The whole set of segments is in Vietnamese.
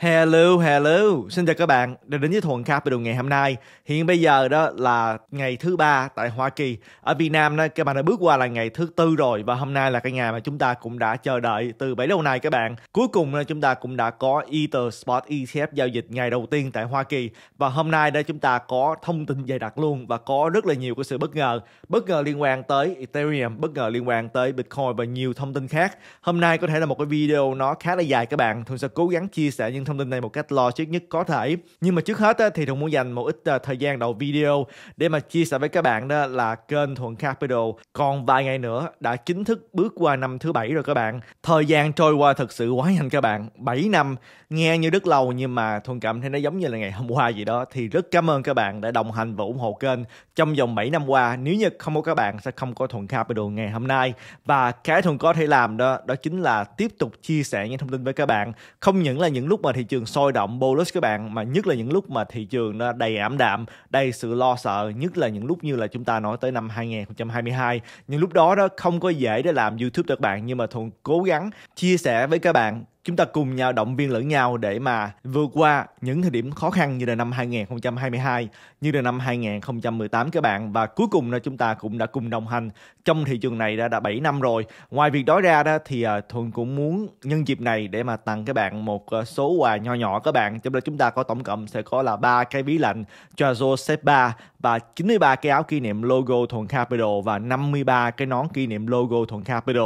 Hello, hello. Xin chào các bạn đã đến với Thuận Capital ngày hôm nay. Hiện bây giờ đó là ngày thứ ba tại Hoa Kỳ. Ở Việt Nam đó, các bạn đã bước qua là ngày thứ tư rồi và hôm nay là cái ngày mà chúng ta cũng đã chờ đợi từ bảy lâu nay các bạn. Cuối cùng là chúng ta cũng đã có Ether Spot ETF giao dịch ngày đầu tiên tại Hoa Kỳ và hôm nay đó chúng ta có thông tin dày đặc luôn và có rất là nhiều cái sự bất ngờ. Bất ngờ liên quan tới Ethereum, bất ngờ liên quan tới Bitcoin và nhiều thông tin khác. Hôm nay có thể là một cái video nó khá là dài các bạn. Thường sẽ cố gắng chia sẻ những thông tin này một cách logic nhất có thể nhưng mà trước hết thì thuận muốn dành một ít ờ, thời gian đầu video để mà chia sẻ với các bạn đó là kênh thuận capital còn vài ngày nữa đã chính thức bước qua năm thứ bảy rồi các bạn thời gian trôi qua thật sự quá nhanh các bạn 7 năm nghe như rất lâu nhưng mà thuận cảm thấy nó giống như là ngày hôm qua vậy đó thì rất cảm ơn các bạn đã đồng hành và ủng hộ kênh trong vòng 7 năm qua nếu như không có các bạn sẽ không có thuận capital ngày hôm nay và cái thuận có thể làm đó đó chính là tiếp tục chia sẻ những thông tin với các bạn không những là những lúc mà thì thị trường sôi động bullish các bạn mà nhất là những lúc mà thị trường nó đầy ảm đạm đầy sự lo sợ nhất là những lúc như là chúng ta nói tới năm 2022 những lúc đó đó không có dễ để làm youtube cho các bạn nhưng mà thuận cố gắng chia sẻ với các bạn chúng ta cùng nhau động viên lẫn nhau để mà vượt qua những thời điểm khó khăn như là năm 2022 như là năm 2018 các bạn và cuối cùng là chúng ta cũng đã cùng đồng hành trong thị trường này đã đã 7 năm rồi. Ngoài việc đó ra đó thì à, Thuận cũng muốn nhân dịp này để mà tặng các bạn một à, số quà nho nhỏ các bạn. Trong đó chúng ta có tổng cộng sẽ có là ba cái ví lạnh cho Joseph 3 và 93 cái áo kỷ niệm logo Thuận Capital và 53 cái nón kỷ niệm logo Thuận Capital.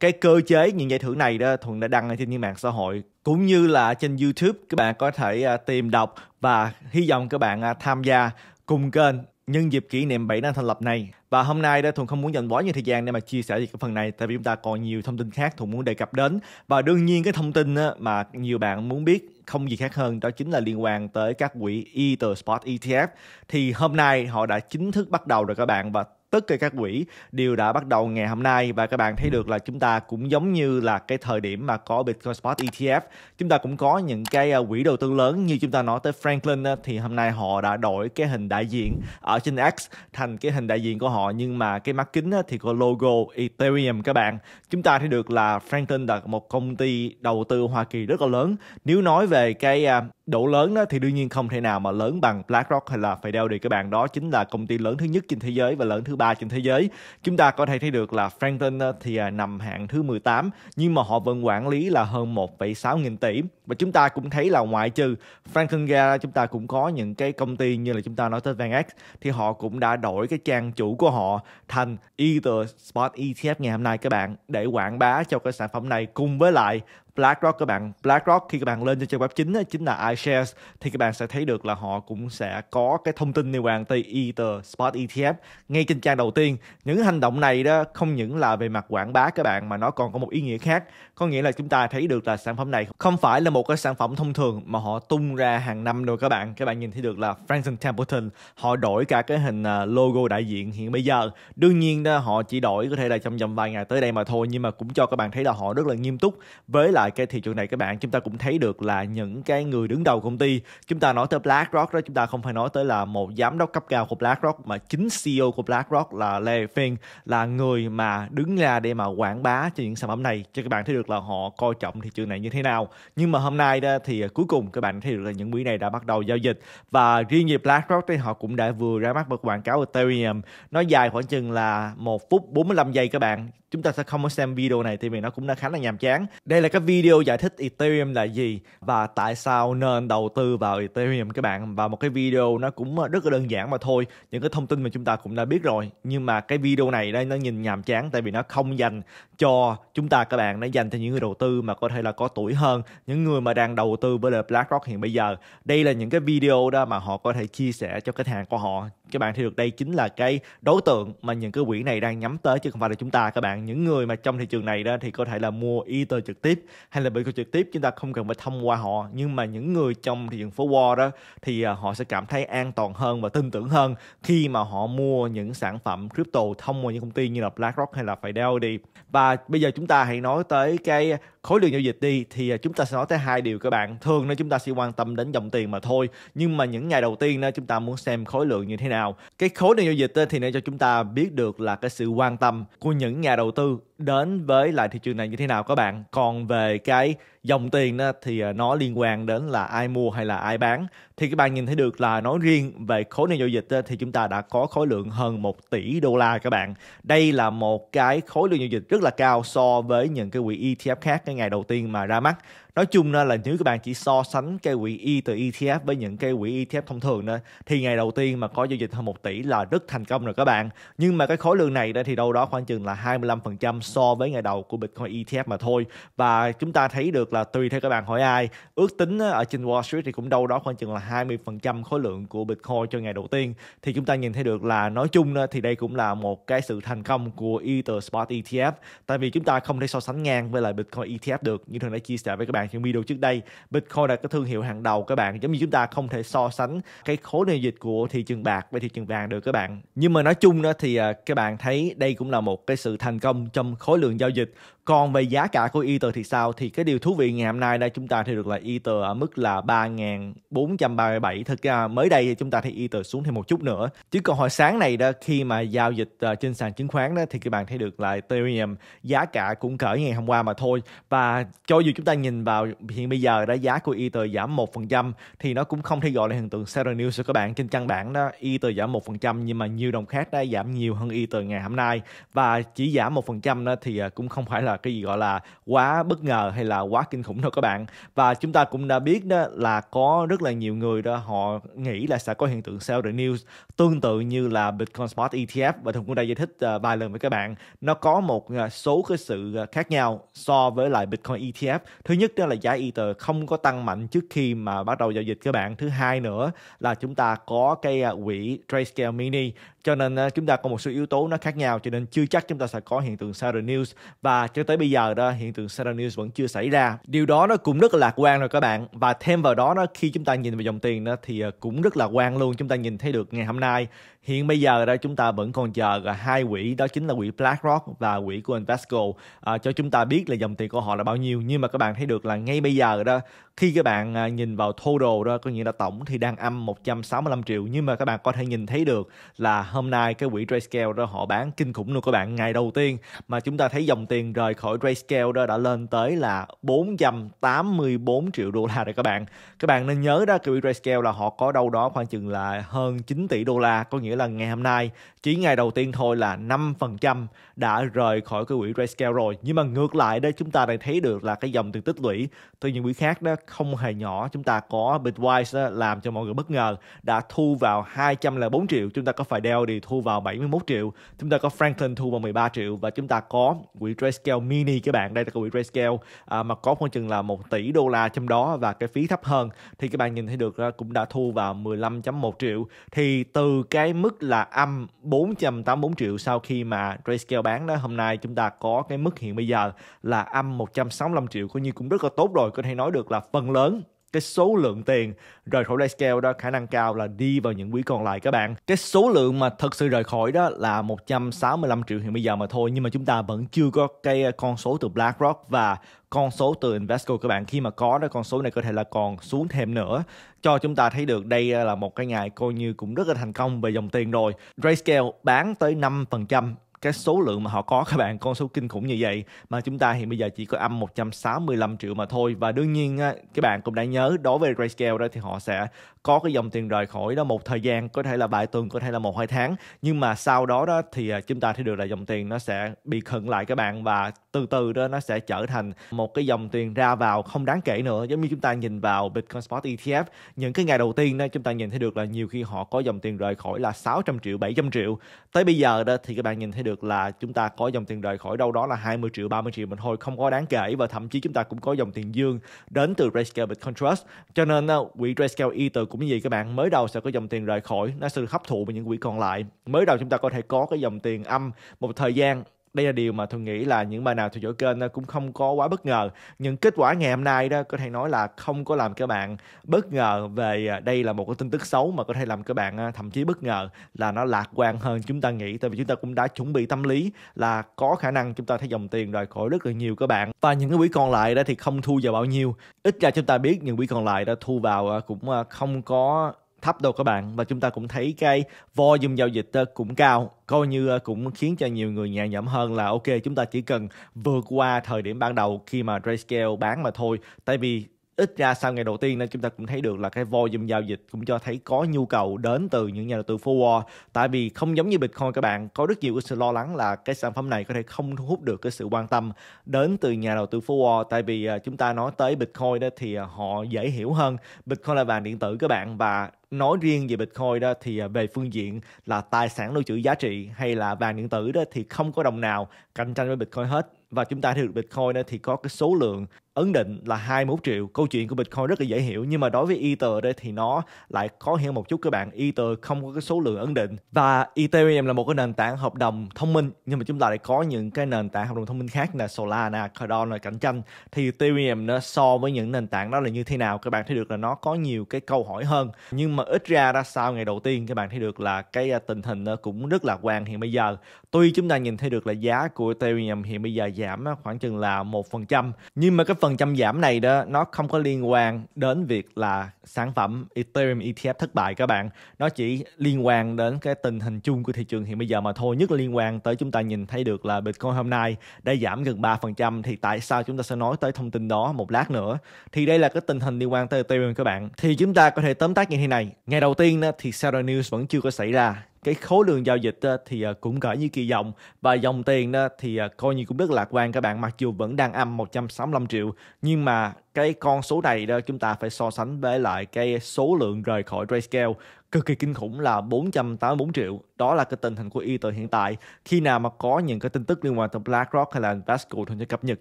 Cái cơ chế những giải thưởng này đó Thuận đã đăng ở trên những mạng xã hội cũng như là trên YouTube các bạn có thể à, tìm đọc và hy vọng các bạn à, tham gia cùng kênh nhân dịp kỷ niệm 7 năm thành lập này. Và hôm nay đó Thuận không muốn dành quá nhiều thời gian để mà chia sẻ về cái phần này tại vì chúng ta còn nhiều thông tin khác Thuận muốn đề cập đến. Và đương nhiên cái thông tin mà nhiều bạn muốn biết không gì khác hơn đó chính là liên quan tới các quỹ Ether Spot ETF. Thì hôm nay họ đã chính thức bắt đầu rồi các bạn và tất cả các quỹ đều đã bắt đầu ngày hôm nay và các bạn thấy ừ. được là chúng ta cũng giống như là cái thời điểm mà có Bitcoin Spot ETF chúng ta cũng có những cái à, quỹ đầu tư lớn như chúng ta nói tới Franklin thì hôm nay họ đã đổi cái hình đại diện ở trên X thành cái hình đại diện của họ nhưng mà cái mắt kính thì có logo Ethereum các bạn chúng ta thấy được là Franklin là một công ty đầu tư Hoa Kỳ rất là lớn nếu nói về cái à, độ lớn đó thì đương nhiên không thể nào mà lớn bằng BlackRock hay là Fidelity các bạn đó chính là công ty lớn thứ nhất trên thế giới và lớn thứ ba ta trên thế giới. Chúng ta có thể thấy được là Franklin ờ, thì à, nằm hạng thứ 18 nhưng mà họ vẫn quản lý là hơn 1,6 nghìn tỷ. Và chúng ta cũng thấy là ngoại trừ Franklin ra chúng ta cũng có những cái công ty như là chúng ta nói tới VanEck thì họ cũng đã đổi cái trang chủ của họ thành Ether Spot ETF ngày hôm nay các bạn để quảng bá cho cái sản phẩm này cùng với lại BlackRock các bạn BlackRock khi các bạn lên trên trang web chính đó, chính là iShares thì các bạn sẽ thấy được là họ cũng sẽ có cái thông tin liên quan tới Ether Spot ETF ngay trên trang đầu tiên những hành động này đó không những là về mặt quảng bá các bạn mà nó còn có một ý nghĩa khác có nghĩa là chúng ta thấy được là sản phẩm này không phải là một cái sản phẩm thông thường mà họ tung ra hàng năm rồi các bạn các bạn nhìn thấy được là Franklin Templeton họ đổi cả cái hình à, logo đại diện hiện bây giờ đương nhiên đó họ chỉ đổi có thể là trong vòng vài ngày tới đây mà thôi nhưng mà cũng cho các bạn thấy là họ rất là nghiêm túc với lại lại cái thị trường này các bạn chúng ta cũng thấy được là những cái người đứng đầu công ty chúng ta nói tới BlackRock đó chúng ta không phải nói tới là một giám đốc cấp cao của BlackRock mà chính CEO của BlackRock là Larry Fink là người mà đứng ra để mà quảng bá cho những sản phẩm này cho các bạn thấy được là họ coi trọng thị trường này như thế nào nhưng mà hôm nay đó thì à, cuối cùng các bạn thấy được là những quỹ này đã bắt đầu giao dịch và riêng về BlackRock thì họ cũng đã vừa ra mắt một quảng cáo Ethereum nó dài khoảng chừng là một phút 45 giây các bạn chúng ta sẽ không có xem video này thì vì nó cũng đã khá là nhàm chán. Đây là cái video giải thích Ethereum là gì và tại sao nên đầu tư vào Ethereum các bạn và một cái video nó cũng rất là đơn giản mà thôi. Những cái thông tin mà chúng ta cũng đã biết rồi nhưng mà cái video này đây nó nhìn nhàm chán tại vì nó không dành cho chúng ta các bạn nó dành cho những người đầu tư mà có thể là có tuổi hơn, những người mà đang đầu tư với lại BlackRock hiện bây giờ. Đây là những cái video đó mà họ có thể chia sẻ cho khách hàng của họ các bạn thì được đây chính là cái đối tượng mà những cái quỹ này đang nhắm tới chứ không phải là chúng ta các bạn những người mà trong thị trường này đó thì có thể là mua ether trực tiếp hay là bitcoin trực tiếp chúng ta không cần phải thông qua họ nhưng mà những người trong thị trường phố wall đó thì à, họ sẽ cảm thấy an toàn hơn và tin tưởng hơn khi mà họ mua những sản phẩm crypto thông qua những công ty như là BlackRock hay là Fidelity và bây giờ chúng ta hãy nói tới cái khối lượng giao dịch đi thì à, chúng ta sẽ nói tới hai điều các bạn thường nên chúng ta sẽ quan tâm đến dòng tiền mà thôi nhưng mà những ngày đầu tiên đó chúng ta muốn xem khối lượng như thế nào nào cái khối nền giao dịch thì để cho chúng ta biết được là cái sự quan tâm của những nhà đầu tư đến với lại thị trường này như thế nào các bạn còn về cái dòng tiền đó, thì à, nó liên quan đến là ai mua hay là ai bán thì các bạn nhìn thấy được là nói riêng về khối nền giao dịch đó, thì chúng ta đã có khối lượng hơn 1 tỷ đô la các bạn đây là một cái khối lượng giao dịch rất là cao so với những cái quỹ ETF khác cái ngày đầu tiên mà ra mắt nói chung là nếu các bạn chỉ so sánh cái quỹ Y từ ETF với những cái quỹ ETF thông thường đó thì ngày đầu tiên mà có giao dịch hơn 1 tỷ là rất thành công rồi các bạn nhưng mà cái khối lượng này đó thì đâu đó khoảng chừng là 25% so với ngày đầu của Bitcoin ETF mà thôi và chúng ta thấy được là tùy theo các bạn hỏi ai ước tính ở trên Wall Street thì cũng đâu đó khoảng chừng là 20% khối lượng của Bitcoin cho ngày đầu tiên thì chúng ta nhìn thấy được là nói chung thì đây cũng là một cái sự thành công của Ether Spot ETF tại vì chúng ta không thể so sánh ngang với lại Bitcoin ETF được như thường đã chia sẻ với các bạn trong video trước đây Bitcoin là cái thương hiệu hàng đầu các bạn giống như chúng ta không thể so sánh cái khối giao dịch của thị trường bạc với thị trường vàng được các bạn nhưng mà nói chung đó thì à, các bạn thấy đây cũng là một cái sự thành công trong khối lượng giao dịch còn về giá cả của Ether thì sao? Thì cái điều thú vị ngày hôm nay đây chúng ta thì được là Ether ở mức là 3.437. Thật ra mới đây thì chúng ta thấy Ether xuống thêm một chút nữa. Chứ còn hồi sáng này đó khi mà giao dịch ờ, trên sàn chứng khoán đó thì các bạn thấy được là Ethereum giá cả cũng cỡ ngày hôm qua mà thôi. Và cho dù chúng ta nhìn vào hiện bây giờ đó giá của Ether giảm 1% thì nó cũng không thể gọi là hiện tượng Saturn News cho các bạn. Trên trang bản đó Ether giảm 1% nhưng mà nhiều đồng khác đã giảm nhiều hơn Ether ngày hôm nay. Và chỉ giảm 1% đó thì ờ, cũng không phải là cái gì gọi là quá bất ngờ hay là quá kinh khủng đâu các bạn và chúng ta cũng đã biết đó là có rất là nhiều người đó họ nghĩ là sẽ có hiện tượng sell the news tương tự như là Bitcoin Spot ETF và Thùng cũng đã giải thích à, vài lần với các bạn nó có một à, số cái sự à, khác nhau so với lại Bitcoin ETF thứ nhất đó là giá Ether không có tăng mạnh trước khi mà bắt đầu giao dịch các bạn thứ hai nữa là chúng ta có cái quỹ Grayscale Mini cho nên chúng ta có một số yếu tố nó khác nhau cho nên chưa chắc chúng ta sẽ có hiện tượng Saturday News và cho tới bây giờ đó hiện tượng Saturday News vẫn chưa xảy ra điều đó nó cũng rất là lạc quan rồi các bạn và thêm vào đó nó khi chúng ta nhìn về dòng tiền đó thì cũng rất là quan luôn chúng ta nhìn thấy được ngày hôm nay I Hiện bây giờ đó chúng ta vẫn còn chờ hai quỹ đó chính là quỹ BlackRock và quỹ của Invesco à, cho chúng ta biết là dòng tiền của họ là bao nhiêu nhưng mà các bạn thấy được là ngay bây giờ đó khi các bạn à, nhìn vào total đó có nghĩa là tổng thì đang âm 165 triệu nhưng mà các bạn có thể nhìn thấy được là hôm nay cái quỹ Grayscale đó họ bán kinh khủng luôn các bạn ngày đầu tiên mà chúng ta thấy dòng tiền rời khỏi Grayscale đó đã lên tới là 484 triệu đô la rồi các bạn các bạn nên nhớ đó cái quỹ Grayscale là họ có đâu đó khoảng chừng là hơn 9 tỷ đô la có nghĩa nghĩa là ngày hôm nay chỉ ngày đầu tiên thôi là 5% đã rời khỏi cái quỹ grayscale rồi nhưng mà ngược lại đó chúng ta lại thấy được là cái dòng tiền tích lũy từ những quỹ khác đó không hề nhỏ chúng ta có Bitwise đó, làm cho mọi người bất ngờ đã thu vào 204 triệu chúng ta có phải Dell thì thu vào 71 triệu chúng ta có Franklin thu vào 13 triệu và chúng ta có quỹ grayscale mini các bạn đây là cái quỹ grayscale à, mà có khoảng chừng là 1 tỷ đô la trong đó và cái phí thấp hơn thì các bạn nhìn thấy được cũng đã thu vào 15.1 triệu thì từ cái mức mức là âm 484 triệu sau khi mà Grayscale bán đó hôm nay chúng ta có cái mức hiện bây giờ là âm 165 triệu coi như cũng rất là tốt rồi có thể nói được là phần lớn cái số lượng tiền rời khỏi Grayscale đó khả năng cao là đi vào những quỹ còn lại các bạn. Cái số lượng mà thật sự rời khỏi đó là 165 triệu hiện bây giờ mà thôi nhưng mà chúng ta vẫn chưa có cái ờ, con số từ BlackRock và con số từ Invesco các bạn khi mà có đó con số này có thể là còn xuống thêm nữa cho chúng ta thấy được đây ờ, là một cái ngày coi như cũng rất là thành công về dòng tiền rồi Grayscale bán tới 5% cái số lượng mà họ có các bạn con số kinh khủng như vậy mà chúng ta hiện bây giờ chỉ có âm 165 triệu mà thôi và đương nhiên các bạn cũng đã nhớ đối với Grayscale đó thì họ sẽ có cái dòng tiền rời khỏi đó một thời gian có thể là vài tuần có thể là một hai tháng nhưng mà sau đó đó thì à, chúng ta thấy được là dòng tiền nó sẽ bị khẩn lại các bạn và từ từ đó nó sẽ trở thành một cái dòng tiền ra vào không đáng kể nữa giống như chúng ta nhìn vào Bitcoin Spot ETF những cái ngày đầu tiên đó chúng ta nhìn thấy được là nhiều khi họ có dòng tiền rời khỏi là 600 triệu 700 triệu tới bây giờ đó thì các bạn nhìn thấy được là chúng ta có dòng tiền rời khỏi đâu đó là 20 triệu 30 triệu mình thôi không có đáng kể và thậm chí chúng ta cũng có dòng tiền dương đến từ Grayscale Bitcoin Trust cho nên ờ, quỹ Grayscale Ether cũng như vậy các bạn mới đầu sẽ có dòng tiền rời khỏi nó sẽ được hấp thụ bởi những quỹ còn lại mới đầu chúng ta có thể có cái dòng tiền âm một thời gian đây là điều mà tôi nghĩ là những bạn nào theo dõi kênh ờ, cũng không có quá bất ngờ Những kết quả ngày hôm nay đó có thể nói là không có làm các bạn bất ngờ về ờ, đây là một cái tin tức xấu mà có thể làm các bạn ờ, thậm chí bất ngờ là nó lạc quan hơn chúng ta nghĩ tại vì chúng ta cũng đã chuẩn bị tâm lý là có khả năng chúng ta thấy dòng tiền đòi khỏi rất là nhiều các bạn và những cái quỹ còn lại đó thì không thu vào bao nhiêu ít ra chúng ta biết những quỹ còn lại đó thu vào cũng không có thấp đâu các bạn và chúng ta cũng thấy cái volume giao dịch ờ, cũng cao coi như ờ, cũng khiến cho nhiều người nhẹ nhõm hơn là ok chúng ta chỉ cần vượt qua thời điểm ban đầu khi mà Grayscale bán mà thôi tại vì ít ra sau ngày đầu tiên nên chúng ta cũng thấy được là cái volume giao dịch cũng cho thấy có nhu cầu đến từ những nhà đầu tư forward tại vì không giống như Bitcoin các bạn có rất nhiều cái sự lo lắng là cái sản phẩm này có thể không thu hút được cái sự quan tâm đến từ nhà đầu tư forward tại vì à, chúng ta nói tới Bitcoin đó thì à, họ dễ hiểu hơn Bitcoin là vàng điện tử các bạn và nói riêng về Bitcoin đó thì à, về phương diện là tài sản lưu trữ giá trị hay là vàng điện tử đó thì không có đồng nào cạnh tranh với Bitcoin hết và chúng ta thấy được Bitcoin đó thì có cái số lượng ấn định là 21 triệu. Câu chuyện của Bitcoin rất là dễ hiểu nhưng mà đối với Ether đây thì nó lại khó hiểu một chút các bạn. Ether không có cái số lượng ấn định và Ethereum là một cái nền tảng hợp đồng thông minh nhưng mà chúng ta lại có những cái nền tảng hợp đồng thông minh khác là Solana, Cardano là cạnh tranh thì Ethereum nó so với những nền tảng đó là như thế nào các bạn thấy được là nó có nhiều cái câu hỏi hơn nhưng mà ít ra ra sau ngày đầu tiên các bạn thấy được là cái à, tình hình nó cũng rất lạc quan hiện bây giờ tuy chúng ta nhìn thấy được là giá của Ethereum hiện bây giờ giảm khoảng chừng là một phần trăm nhưng mà cái phần phần trăm giảm này đó nó không có liên quan đến việc là sản phẩm Ethereum ETF thất bại các bạn nó chỉ liên quan đến cái tình hình chung của thị trường hiện bây giờ mà thôi nhất là liên quan tới chúng ta nhìn thấy được là Bitcoin hôm nay đã giảm gần 3% thì tại sao chúng ta sẽ nói tới thông tin đó một lát nữa thì đây là cái tình hình liên quan tới Ethereum các bạn thì chúng ta có thể tóm tắt như thế này ngày đầu tiên thì Sarah News vẫn chưa có xảy ra cái khối lượng giao dịch thì à, cũng cỡ như kỳ vọng và dòng tiền thì à, coi như cũng rất lạc quan các bạn mặc dù vẫn đang âm 165 triệu nhưng mà cái con số này đó chúng ta phải so sánh với lại cái số lượng rời khỏi Grayscale cực kỳ kinh khủng là 484 triệu. Đó là cái tình hình của Ether hiện tại. Khi nào mà có những cái tin tức liên quan tới BlackRock hay là Invesco thì sẽ cập nhật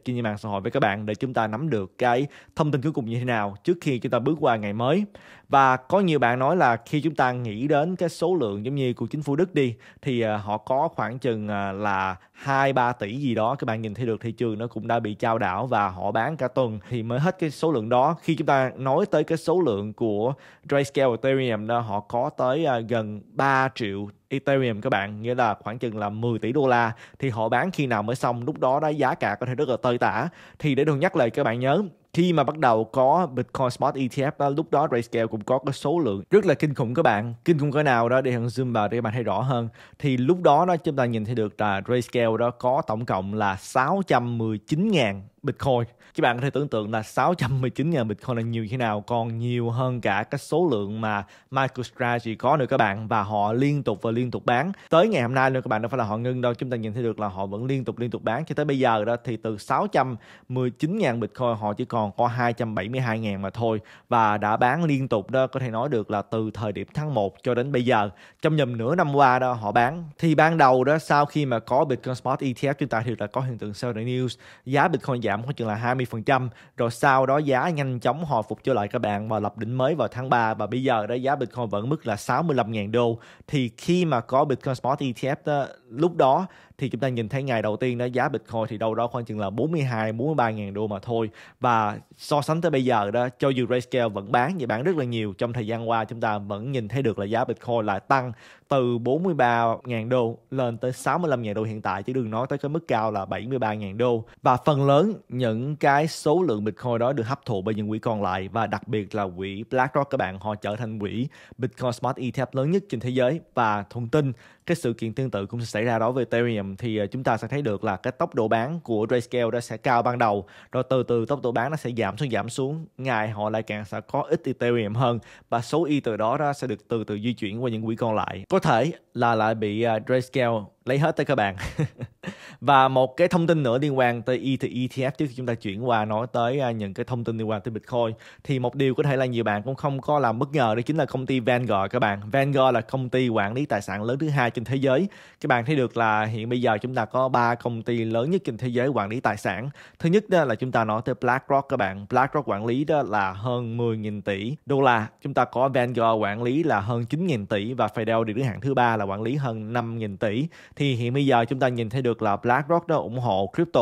trên mạng xã hội với các bạn để chúng ta nắm được cái thông tin cuối cùng như thế nào trước khi chúng ta bước qua ngày mới. Và có nhiều bạn nói là khi chúng ta nghĩ đến cái số lượng giống như của chính phủ Đức đi thì ờ, họ có khoảng chừng ờ, là 2 3 tỷ gì đó các bạn nhìn thấy được thị trường nó cũng đã bị trao đảo và họ bán cả tuần thì mới hết cái số lượng đó. Khi chúng ta nói tới cái số lượng của Grayscale Ethereum đó họ có tới à, gần 3 triệu Ethereum các bạn nghĩa là khoảng chừng là 10 tỷ đô la thì họ bán khi nào mới xong lúc đó đó giá cả có thể rất là tơi tả thì để được nhắc lại các bạn nhớ khi mà bắt đầu có Bitcoin Spot ETF đó, lúc đó Grayscale cũng có cái số lượng rất là kinh khủng các bạn kinh khủng cỡ nào đó để hằng zoom vào để các bạn thấy rõ hơn thì lúc đó đó chúng ta nhìn thấy được là Grayscale đó có tổng cộng là 619.000 Bitcoin. Các bạn có thể tưởng tượng là 619.000 Bitcoin là nhiều thế nào, còn nhiều hơn cả cái số lượng mà MicroStrategy có nữa các bạn và họ liên tục và liên tục bán. Tới ngày hôm nay nữa các bạn đâu phải là họ ngưng đâu, chúng ta nhìn thấy được là họ vẫn liên tục liên tục bán cho tới bây giờ đó thì từ 619.000 Bitcoin họ chỉ còn có 272.000 mà thôi và đã bán liên tục đó có thể nói được là từ thời điểm tháng 1 cho đến bây giờ. Trong nhầm nửa năm qua đó họ bán thì ban đầu đó sau khi mà có Bitcoin Spot ETF chúng ta thì là có hiện tượng sell the news giá Bitcoin giảm giảm khoảng chừng là 20% rồi sau đó giá nhanh chóng hồi phục trở lại các bạn và lập đỉnh mới vào tháng 3 và bây giờ đó giá Bitcoin vẫn mức là 65.000 đô thì khi mà có Bitcoin Spot ETF đó, lúc đó thì chúng ta nhìn thấy ngày đầu tiên đó giá Bitcoin thì đâu đó khoảng chừng là 42 43 ngàn đô mà thôi và so sánh tới bây giờ đó cho dù Grayscale vẫn bán vậy bán rất là nhiều trong thời gian qua chúng ta vẫn nhìn thấy được là giá Bitcoin lại tăng từ 43 ngàn đô lên tới 65 ngàn đô hiện tại chứ đừng nói tới cái mức cao là 73 ngàn đô và phần lớn những cái số lượng Bitcoin đó được hấp thụ bởi những quỹ còn lại và đặc biệt là quỹ BlackRock các bạn họ trở thành quỹ Bitcoin Smart ETF lớn nhất trên thế giới và thông tin cái sự kiện tương tự cũng sẽ xảy ra đối với Ethereum thì ờ, chúng ta sẽ thấy được là cái tốc độ bán của Grayscale nó sẽ cao ban đầu rồi từ từ tốc độ bán nó sẽ giảm xuống giảm xuống ngày họ lại càng sẽ có ít Ethereum hơn và số y e từ đó ra sẽ được từ từ di chuyển qua những quỹ còn lại có thể là lại bị ờ, Grayscale lấy hết tới các bạn và một cái thông tin nữa liên quan tới e thì ETF trước khi chúng ta chuyển qua nói tới à, những cái thông tin liên quan tới Bitcoin thì một điều có thể là nhiều bạn cũng không có làm bất ngờ đó chính là công ty Vanguard các bạn Vanguard là công ty quản lý tài sản lớn thứ hai trên thế giới các bạn thấy được là hiện bây giờ chúng ta có ba công ty lớn nhất trên thế giới quản lý tài sản thứ nhất đó là chúng ta nói tới BlackRock các bạn BlackRock quản lý đó là hơn 10.000 tỷ đô la chúng ta có Vanguard quản lý là hơn 9.000 tỷ và Fidelity đứng hạng thứ ba là quản lý hơn 5.000 tỷ thì hiện bây giờ chúng ta nhìn thấy được là BlackRock đã ủng hộ crypto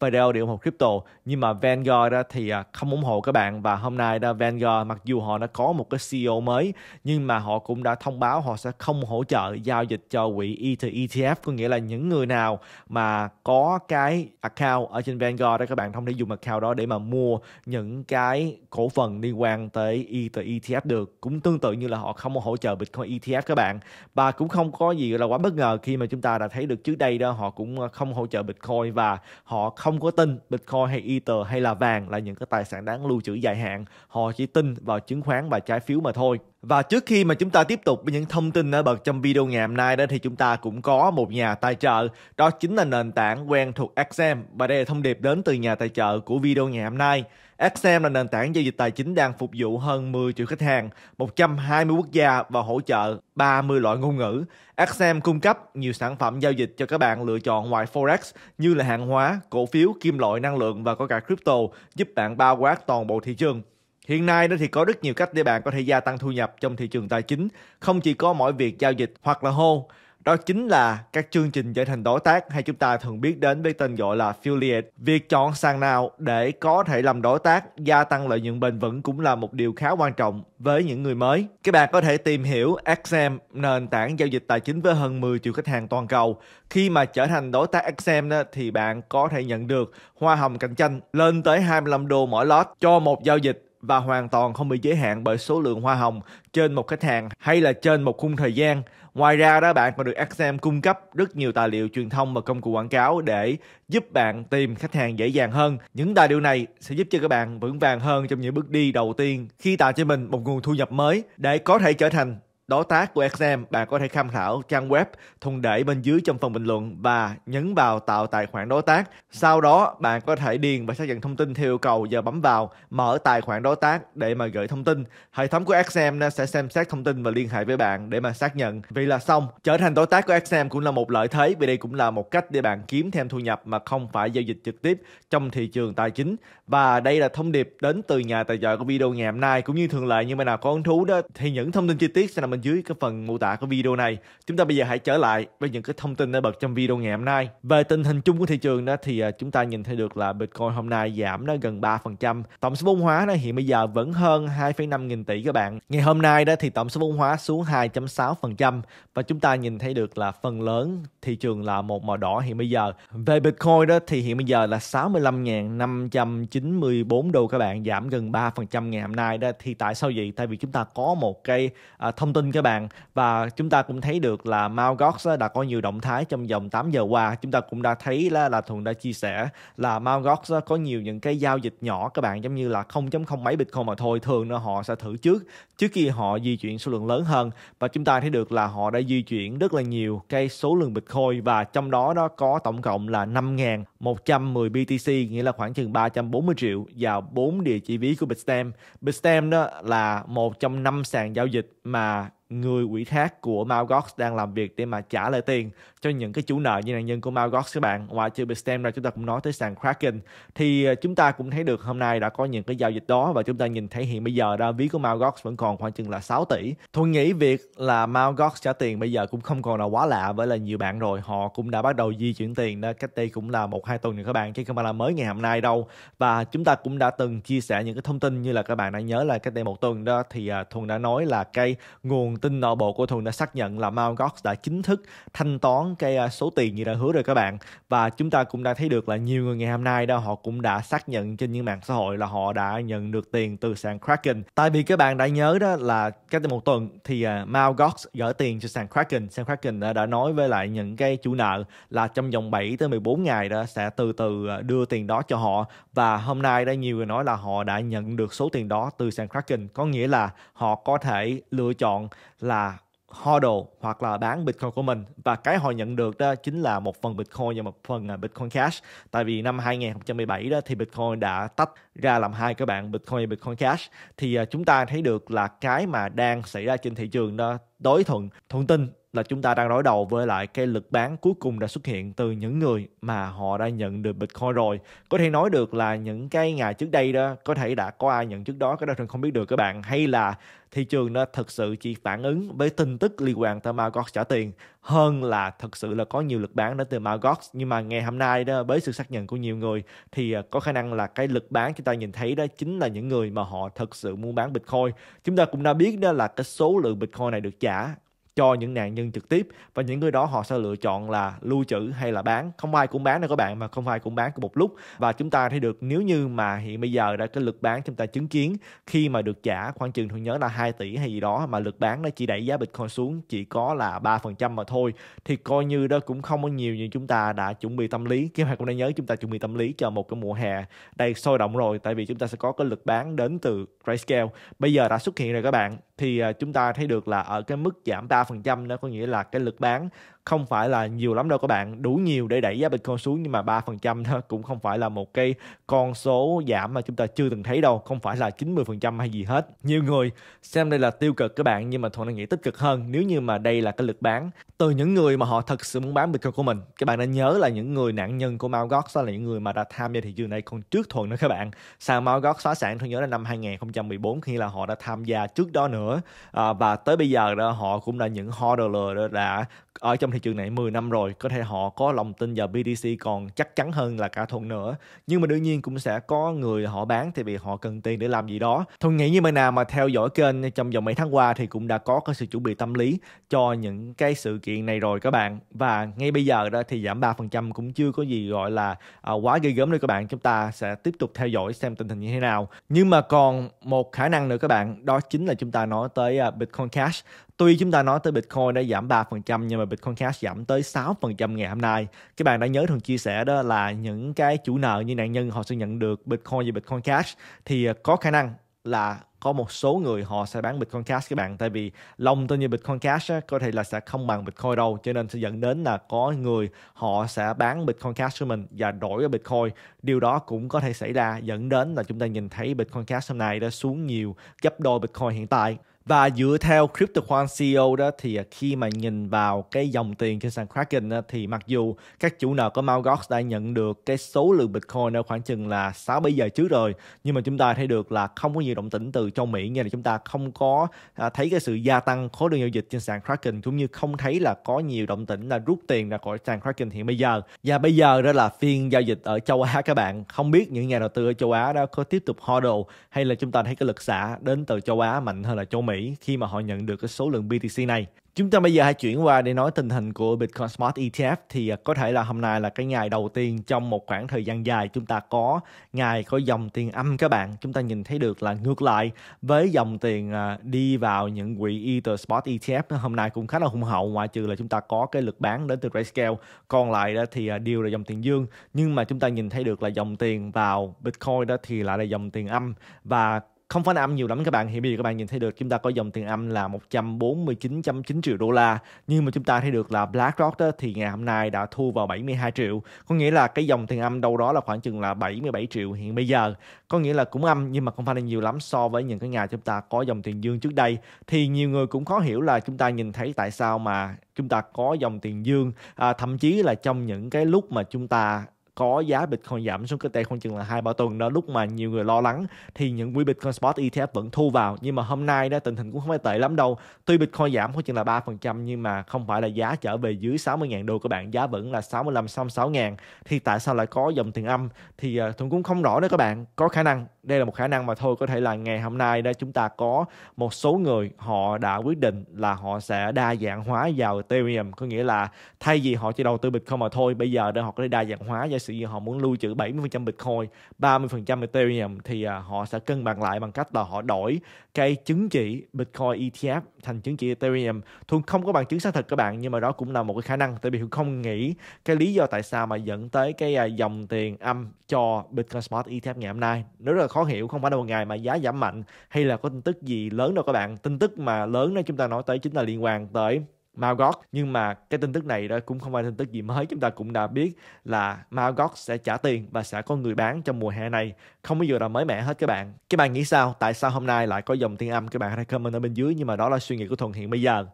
Fidel đều ủng hộ crypto nhưng mà Vanguard đó thì à, không ủng hộ các bạn và hôm nay đó Vanguard mặc dù họ đã có một cái CEO mới nhưng mà họ cũng đã thông báo họ sẽ không hỗ trợ giao dịch cho quỹ Ether ETF có nghĩa là những người nào mà có cái account ở trên Vanguard đó các bạn không thể dùng account đó để mà mua những cái cổ phần liên quan tới Ether ETF được cũng tương tự như là họ không hỗ trợ Bitcoin ETF các bạn và cũng không có gì là quá bất ngờ khi mà chúng ta đã thấy được trước đây đó họ cũng à, không hỗ trợ Bitcoin và họ không không có tin Bitcoin hay Ether hay là vàng là những cái tài sản đáng lưu trữ dài hạn. Họ chỉ tin vào chứng khoán và trái phiếu mà thôi. Và trước khi mà chúng ta tiếp tục với những thông tin ở bậc trong video ngày hôm nay đó thì chúng ta cũng có một nhà tài trợ đó chính là nền tảng quen thuộc Axem và đây là thông điệp đến từ nhà tài trợ của video ngày hôm nay XM là nền tảng giao dịch tài chính đang phục vụ hơn 10 triệu khách hàng, 120 quốc gia và hỗ trợ 30 loại ngôn ngữ. XM cung cấp nhiều sản phẩm giao dịch cho các bạn lựa chọn ngoài Forex như là hàng hóa, cổ phiếu, kim loại, năng lượng và có cả crypto giúp bạn bao quát toàn bộ thị trường. Hiện nay thì có rất nhiều cách để bạn có thể gia tăng thu nhập trong thị trường tài chính, không chỉ có mỗi việc giao dịch hoặc là hô đó chính là các chương trình trở thành đối tác hay chúng ta thường biết đến với tên gọi là affiliate. Việc chọn sàn nào để có thể làm đối tác gia tăng lợi nhuận bền vững cũng là một điều khá quan trọng với những người mới. Các bạn có thể tìm hiểu XM, nền tảng giao dịch tài chính với hơn 10 triệu khách hàng toàn cầu. Khi mà trở thành đối tác XM thì bạn có thể nhận được hoa hồng cạnh tranh lên tới 25 đô mỗi lot cho một giao dịch và hoàn toàn không bị giới hạn bởi số lượng hoa hồng trên một khách hàng hay là trên một khung thời gian. Ngoài ra đó bạn còn được Axem cung cấp rất nhiều tài liệu truyền thông và công cụ quảng cáo để giúp bạn tìm khách hàng dễ dàng hơn. Những tài liệu này sẽ giúp cho các bạn vững vàng hơn trong những bước đi đầu tiên khi tạo cho mình một nguồn thu nhập mới để có thể trở thành đối tác của XM, bạn có thể tham khảo trang web Thuần để bên dưới trong phần bình luận và nhấn vào tạo tài khoản đối tác. Sau đó, bạn có thể điền và xác nhận thông tin theo yêu cầu và bấm vào mở tài khoản đối tác để mà gửi thông tin. Hệ thống của XM sẽ xem xét thông tin và liên hệ với bạn để mà xác nhận. Vì là xong, trở thành đối tác của XM cũng là một lợi thế vì đây cũng là một cách để bạn kiếm thêm thu nhập mà không phải giao dịch trực tiếp trong thị trường tài chính. Và đây là thông điệp đến từ nhà tài trợ của video ngày hôm nay cũng như thường lệ như bạn nào có hứng thú đó thì những thông tin chi tiết sẽ nằm bên dưới cái phần mô tả của video này. Chúng ta bây giờ hãy trở lại với những cái thông tin đã bật trong video ngày hôm nay. Về tình hình chung của thị trường đó thì à, chúng ta nhìn thấy được là Bitcoin hôm nay giảm nó gần 3%. Tổng số vốn hóa nó hiện bây giờ vẫn hơn 2,5 nghìn tỷ các bạn. Ngày hôm nay đó thì tổng số vốn hóa xuống 2.6% và chúng ta nhìn thấy được là phần lớn thị trường là một màu đỏ hiện bây giờ. Về Bitcoin đó thì hiện bây giờ là 65.590 94 đô các bạn giảm gần 3% ngày hôm nay đó thì tại sao vậy tại vì chúng ta có một cái à, thông tin các bạn và chúng ta cũng thấy được là Mt. Gox đã có nhiều động thái trong vòng 8 giờ qua chúng ta cũng đã thấy là, là Thuận đã chia sẻ là Mt. Gox có nhiều những cái giao dịch nhỏ các bạn giống như là 0.0 mấy Bitcoin mà thôi thường là họ sẽ thử trước trước khi họ di chuyển số lượng lớn hơn và chúng ta thấy được là họ đã di chuyển rất là nhiều cái số lượng Bitcoin và trong đó đó có tổng cộng là 5.110 BTC nghĩa là khoảng chừng 340 40 triệu vào 4 địa chỉ ví của Bitstamp. Bitstamp đó là một trong năm sàn giao dịch mà người ủy thác của Mt. Gox đang làm việc để mà trả lại tiền cho những cái chủ nợ như nạn nhân của Malgox các bạn ngoài chưa bị stem ra chúng ta cũng nói tới sàn Kraken thì ờ, chúng ta cũng thấy được hôm nay đã có những cái giao dịch đó và chúng ta nhìn thấy hiện bây giờ ra ví của Malgox vẫn còn khoảng chừng là 6 tỷ tôi nghĩ việc là Malgox trả tiền bây giờ cũng không còn là quá lạ với là nhiều bạn rồi họ cũng đã bắt đầu di chuyển tiền đó cách đây cũng là một hai tuần rồi các bạn chứ không phải là mới ngày hôm nay đâu và chúng ta cũng đã từng chia sẻ những cái thông tin như là các bạn đã nhớ là cách đây một tuần đó thì ờ, Thuần đã nói là cái nguồn tin nội bộ của Thuần đã xác nhận là Malgox đã chính thức thanh toán cái à, số tiền như đã hứa rồi các bạn và chúng ta cũng đã thấy được là nhiều người ngày hôm nay đó họ cũng đã xác nhận trên những mạng xã hội là họ đã nhận được tiền từ sàn Kraken tại vì các bạn đã nhớ đó là cách đây một tuần thì uh, à, Mal Gox gửi tiền cho sàn Kraken sàn Kraken đã, đã nói với lại những cái chủ nợ là trong vòng 7 tới 14 ngày đó sẽ từ từ à, đưa tiền đó cho họ và hôm nay đã nhiều người nói là họ đã nhận được số tiền đó từ sàn Kraken có nghĩa là họ có thể lựa chọn là hodl hoặc là bán Bitcoin của mình và cái họ nhận được đó chính là một phần Bitcoin và một phần à, Bitcoin Cash tại vì năm 2017 đó thì Bitcoin đã tách ra làm hai các bạn Bitcoin và Bitcoin Cash thì à, chúng ta thấy được là cái mà đang xảy ra trên thị trường đó đối thuận thuận tin là chúng ta đang đối đầu với lại cái lực bán cuối cùng đã xuất hiện từ những người mà họ đã nhận được Bitcoin rồi. Có thể nói được là những cái ngày trước đây đó có thể đã có ai nhận trước đó cái đó thường không biết được các bạn hay là thị trường nó thực sự chỉ phản ứng với tin tức liên quan tới Margot trả tiền hơn là thực sự là có nhiều lực bán đến từ Margot nhưng mà ngày hôm nay đó với sự xác nhận của nhiều người thì à, có khả năng là cái lực bán chúng ta nhìn thấy đó chính là những người mà họ thực sự muốn bán Bitcoin chúng ta cũng đã biết đó là cái số lượng Bitcoin này được trả giả cho những nạn nhân trực tiếp và những người đó họ sẽ lựa chọn là lưu trữ hay là bán không ai cũng bán đâu các bạn mà không ai cũng bán cùng một lúc và chúng ta thấy được nếu như mà hiện bây giờ đã cái lực bán chúng ta chứng kiến khi mà được trả khoảng chừng thường nhớ là 2 tỷ hay gì đó mà lực bán nó chỉ đẩy giá bitcoin xuống chỉ có là ba phần trăm mà thôi thì coi như đó cũng không có nhiều như chúng ta đã chuẩn bị tâm lý kế hoạch cũng đã nhớ chúng ta chuẩn bị tâm lý cho một cái mùa hè đây sôi động rồi tại vì chúng ta sẽ có cái lực bán đến từ Grayscale bây giờ đã xuất hiện rồi các bạn thì à, chúng ta thấy được là ở cái mức giảm 3% đó có nghĩa là cái lực bán không phải là nhiều lắm đâu các bạn đủ nhiều để đẩy giá Bitcoin xuống nhưng mà 3% đó cũng không phải là một cái con số giảm mà chúng ta chưa từng thấy đâu không phải là 90% hay gì hết nhiều người xem đây là tiêu cực các bạn nhưng mà Thuận đang nghĩ tích cực hơn nếu như mà đây là cái lực bán từ những người mà họ thật sự muốn bán Bitcoin của mình các bạn nên nhớ là những người nạn nhân của Mt. Gox là những người mà đã tham gia thị trường này còn trước Thuận nữa các bạn sàn Mt. Gox phá sản Thuận nhớ là năm 2014 khi là họ đã tham gia trước đó nữa nữa à, và tới bây giờ đó họ cũng là những holder đã ở trong thị trường này 10 năm rồi có thể họ có lòng tin vào BTC còn chắc chắn hơn là cả thuận nữa nhưng mà đương nhiên cũng sẽ có người họ bán thì vì họ cần tiền để làm gì đó thôi nghĩ như bạn nào mà theo dõi kênh trong vòng mấy tháng qua thì cũng đã có cái sự chuẩn bị tâm lý cho những cái sự kiện này rồi các bạn và ngay bây giờ đó thì giảm 3% cũng chưa có gì gọi là à, quá ghê gớm đâu các bạn chúng ta sẽ tiếp tục theo dõi xem tình hình như thế nào nhưng mà còn một khả năng nữa các bạn đó chính là chúng ta nó nói tới à, Bitcoin Cash. Tuy chúng ta nói tới Bitcoin đã giảm 3% nhưng mà Bitcoin Cash giảm tới 6% ngày hôm nay. Các bạn đã nhớ thường chia sẻ đó là những cái chủ nợ như nạn nhân họ sẽ nhận được Bitcoin và Bitcoin Cash thì à, có khả năng là có một số người họ sẽ bán Bitcoin Cash các bạn tại vì lòng tin như Bitcoin Cash á, có thể là sẽ không bằng Bitcoin đâu cho nên sẽ dẫn đến là có người họ sẽ bán Bitcoin Cash của mình và đổi vào Bitcoin điều đó cũng có thể xảy ra dẫn đến là chúng ta nhìn thấy Bitcoin Cash hôm nay đã xuống nhiều gấp đôi Bitcoin hiện tại và dựa theo CryptoQuant CEO đó thì à, khi mà nhìn vào cái dòng tiền trên sàn Kraken đó, thì mặc dù các chủ nợ của Mt. Gox đã nhận được cái số lượng Bitcoin ở khoảng chừng là 6 7 giờ trước rồi nhưng mà chúng ta thấy được là không có nhiều động tĩnh từ châu Mỹ như là chúng ta không có à, thấy cái sự gia tăng khối lượng giao dịch trên sàn Kraken cũng như không thấy là có nhiều động tĩnh là rút tiền ra khỏi sàn Kraken hiện bây giờ và bây giờ đó là phiên giao dịch ở châu Á các bạn không biết những nhà đầu tư ở châu Á đó có tiếp tục hodl hay là chúng ta thấy cái lực xả đến từ châu Á mạnh hơn là châu Mỹ khi mà họ nhận được cái số lượng BTC này. Chúng ta bây giờ hãy chuyển qua để nói tình hình của Bitcoin Smart ETF thì à, có thể là hôm nay là cái ngày đầu tiên trong một khoảng thời gian dài chúng ta có ngày có dòng tiền âm các bạn. Chúng ta nhìn thấy được là ngược lại với dòng tiền à, đi vào những quỹ Ether Spot ETF hôm nay cũng khá là hùng hậu ngoại trừ là chúng ta có cái lực bán đến từ Grayscale. Còn lại đó thì à, đều là dòng tiền dương nhưng mà chúng ta nhìn thấy được là dòng tiền vào Bitcoin đó thì lại là dòng tiền âm và không phải là âm nhiều lắm các bạn hiện bây giờ các bạn nhìn thấy được chúng ta có dòng tiền âm là 149.9 triệu đô la nhưng mà chúng ta thấy được là BlackRock đó thì ngày hôm nay đã thu vào 72 triệu có nghĩa là cái dòng tiền âm đâu đó là khoảng chừng là 77 triệu hiện bây giờ có nghĩa là cũng âm nhưng mà không phải là nhiều lắm so với những cái ngày chúng ta có dòng tiền dương trước đây thì nhiều người cũng khó hiểu là chúng ta nhìn thấy tại sao mà chúng ta có dòng tiền dương à, thậm chí là trong những cái lúc mà chúng ta có giá Bitcoin giảm xuống cách đây khoảng chừng là hai ba tuần đó lúc mà nhiều người lo lắng thì những quỹ Bitcoin spot ETF vẫn thu vào nhưng mà hôm nay đó tình hình cũng không phải tệ lắm đâu tuy Bitcoin giảm khoảng chừng là 3% nhưng mà không phải là giá trở về dưới 60.000 đô các bạn giá vẫn là 65 66 ngàn thì tại sao lại có dòng tiền âm thì uh, ờ, Thuận cũng không rõ đó các bạn có khả năng đây là một khả năng mà thôi có thể là ngày hôm nay đó chúng ta có một số người họ đã quyết định là họ sẽ đa dạng hóa vào Ethereum có nghĩa là thay vì họ chỉ đầu tư Bitcoin mà thôi bây giờ để họ có thể đa dạng hóa giả sử như họ muốn lưu trữ 70% Bitcoin 30% Ethereum thì à, họ sẽ cân bằng lại bằng cách là họ đổi cái chứng chỉ Bitcoin ETF thành chứng chỉ Ethereum thường không có bằng chứng xác thực các bạn nhưng mà đó cũng là một cái khả năng tại vì không nghĩ cái lý do tại sao mà dẫn tới cái à, dòng tiền âm cho Bitcoin Spot ETF ngày hôm nay nếu là khó hiểu không phải đâu một ngày mà giá giảm mạnh hay là có tin tức gì lớn đâu các bạn tin tức mà lớn đó chúng ta nói tới chính là liên quan tới Margot nhưng mà cái tin tức này đó cũng không phải tin tức gì mới chúng ta cũng đã biết là Margot sẽ trả tiền và sẽ có người bán trong mùa hè này không bao giờ là mới mẻ hết các bạn các bạn nghĩ sao tại sao hôm nay lại có dòng tiên âm các bạn hãy comment ở bên dưới nhưng mà đó là suy nghĩ của thuận hiện bây giờ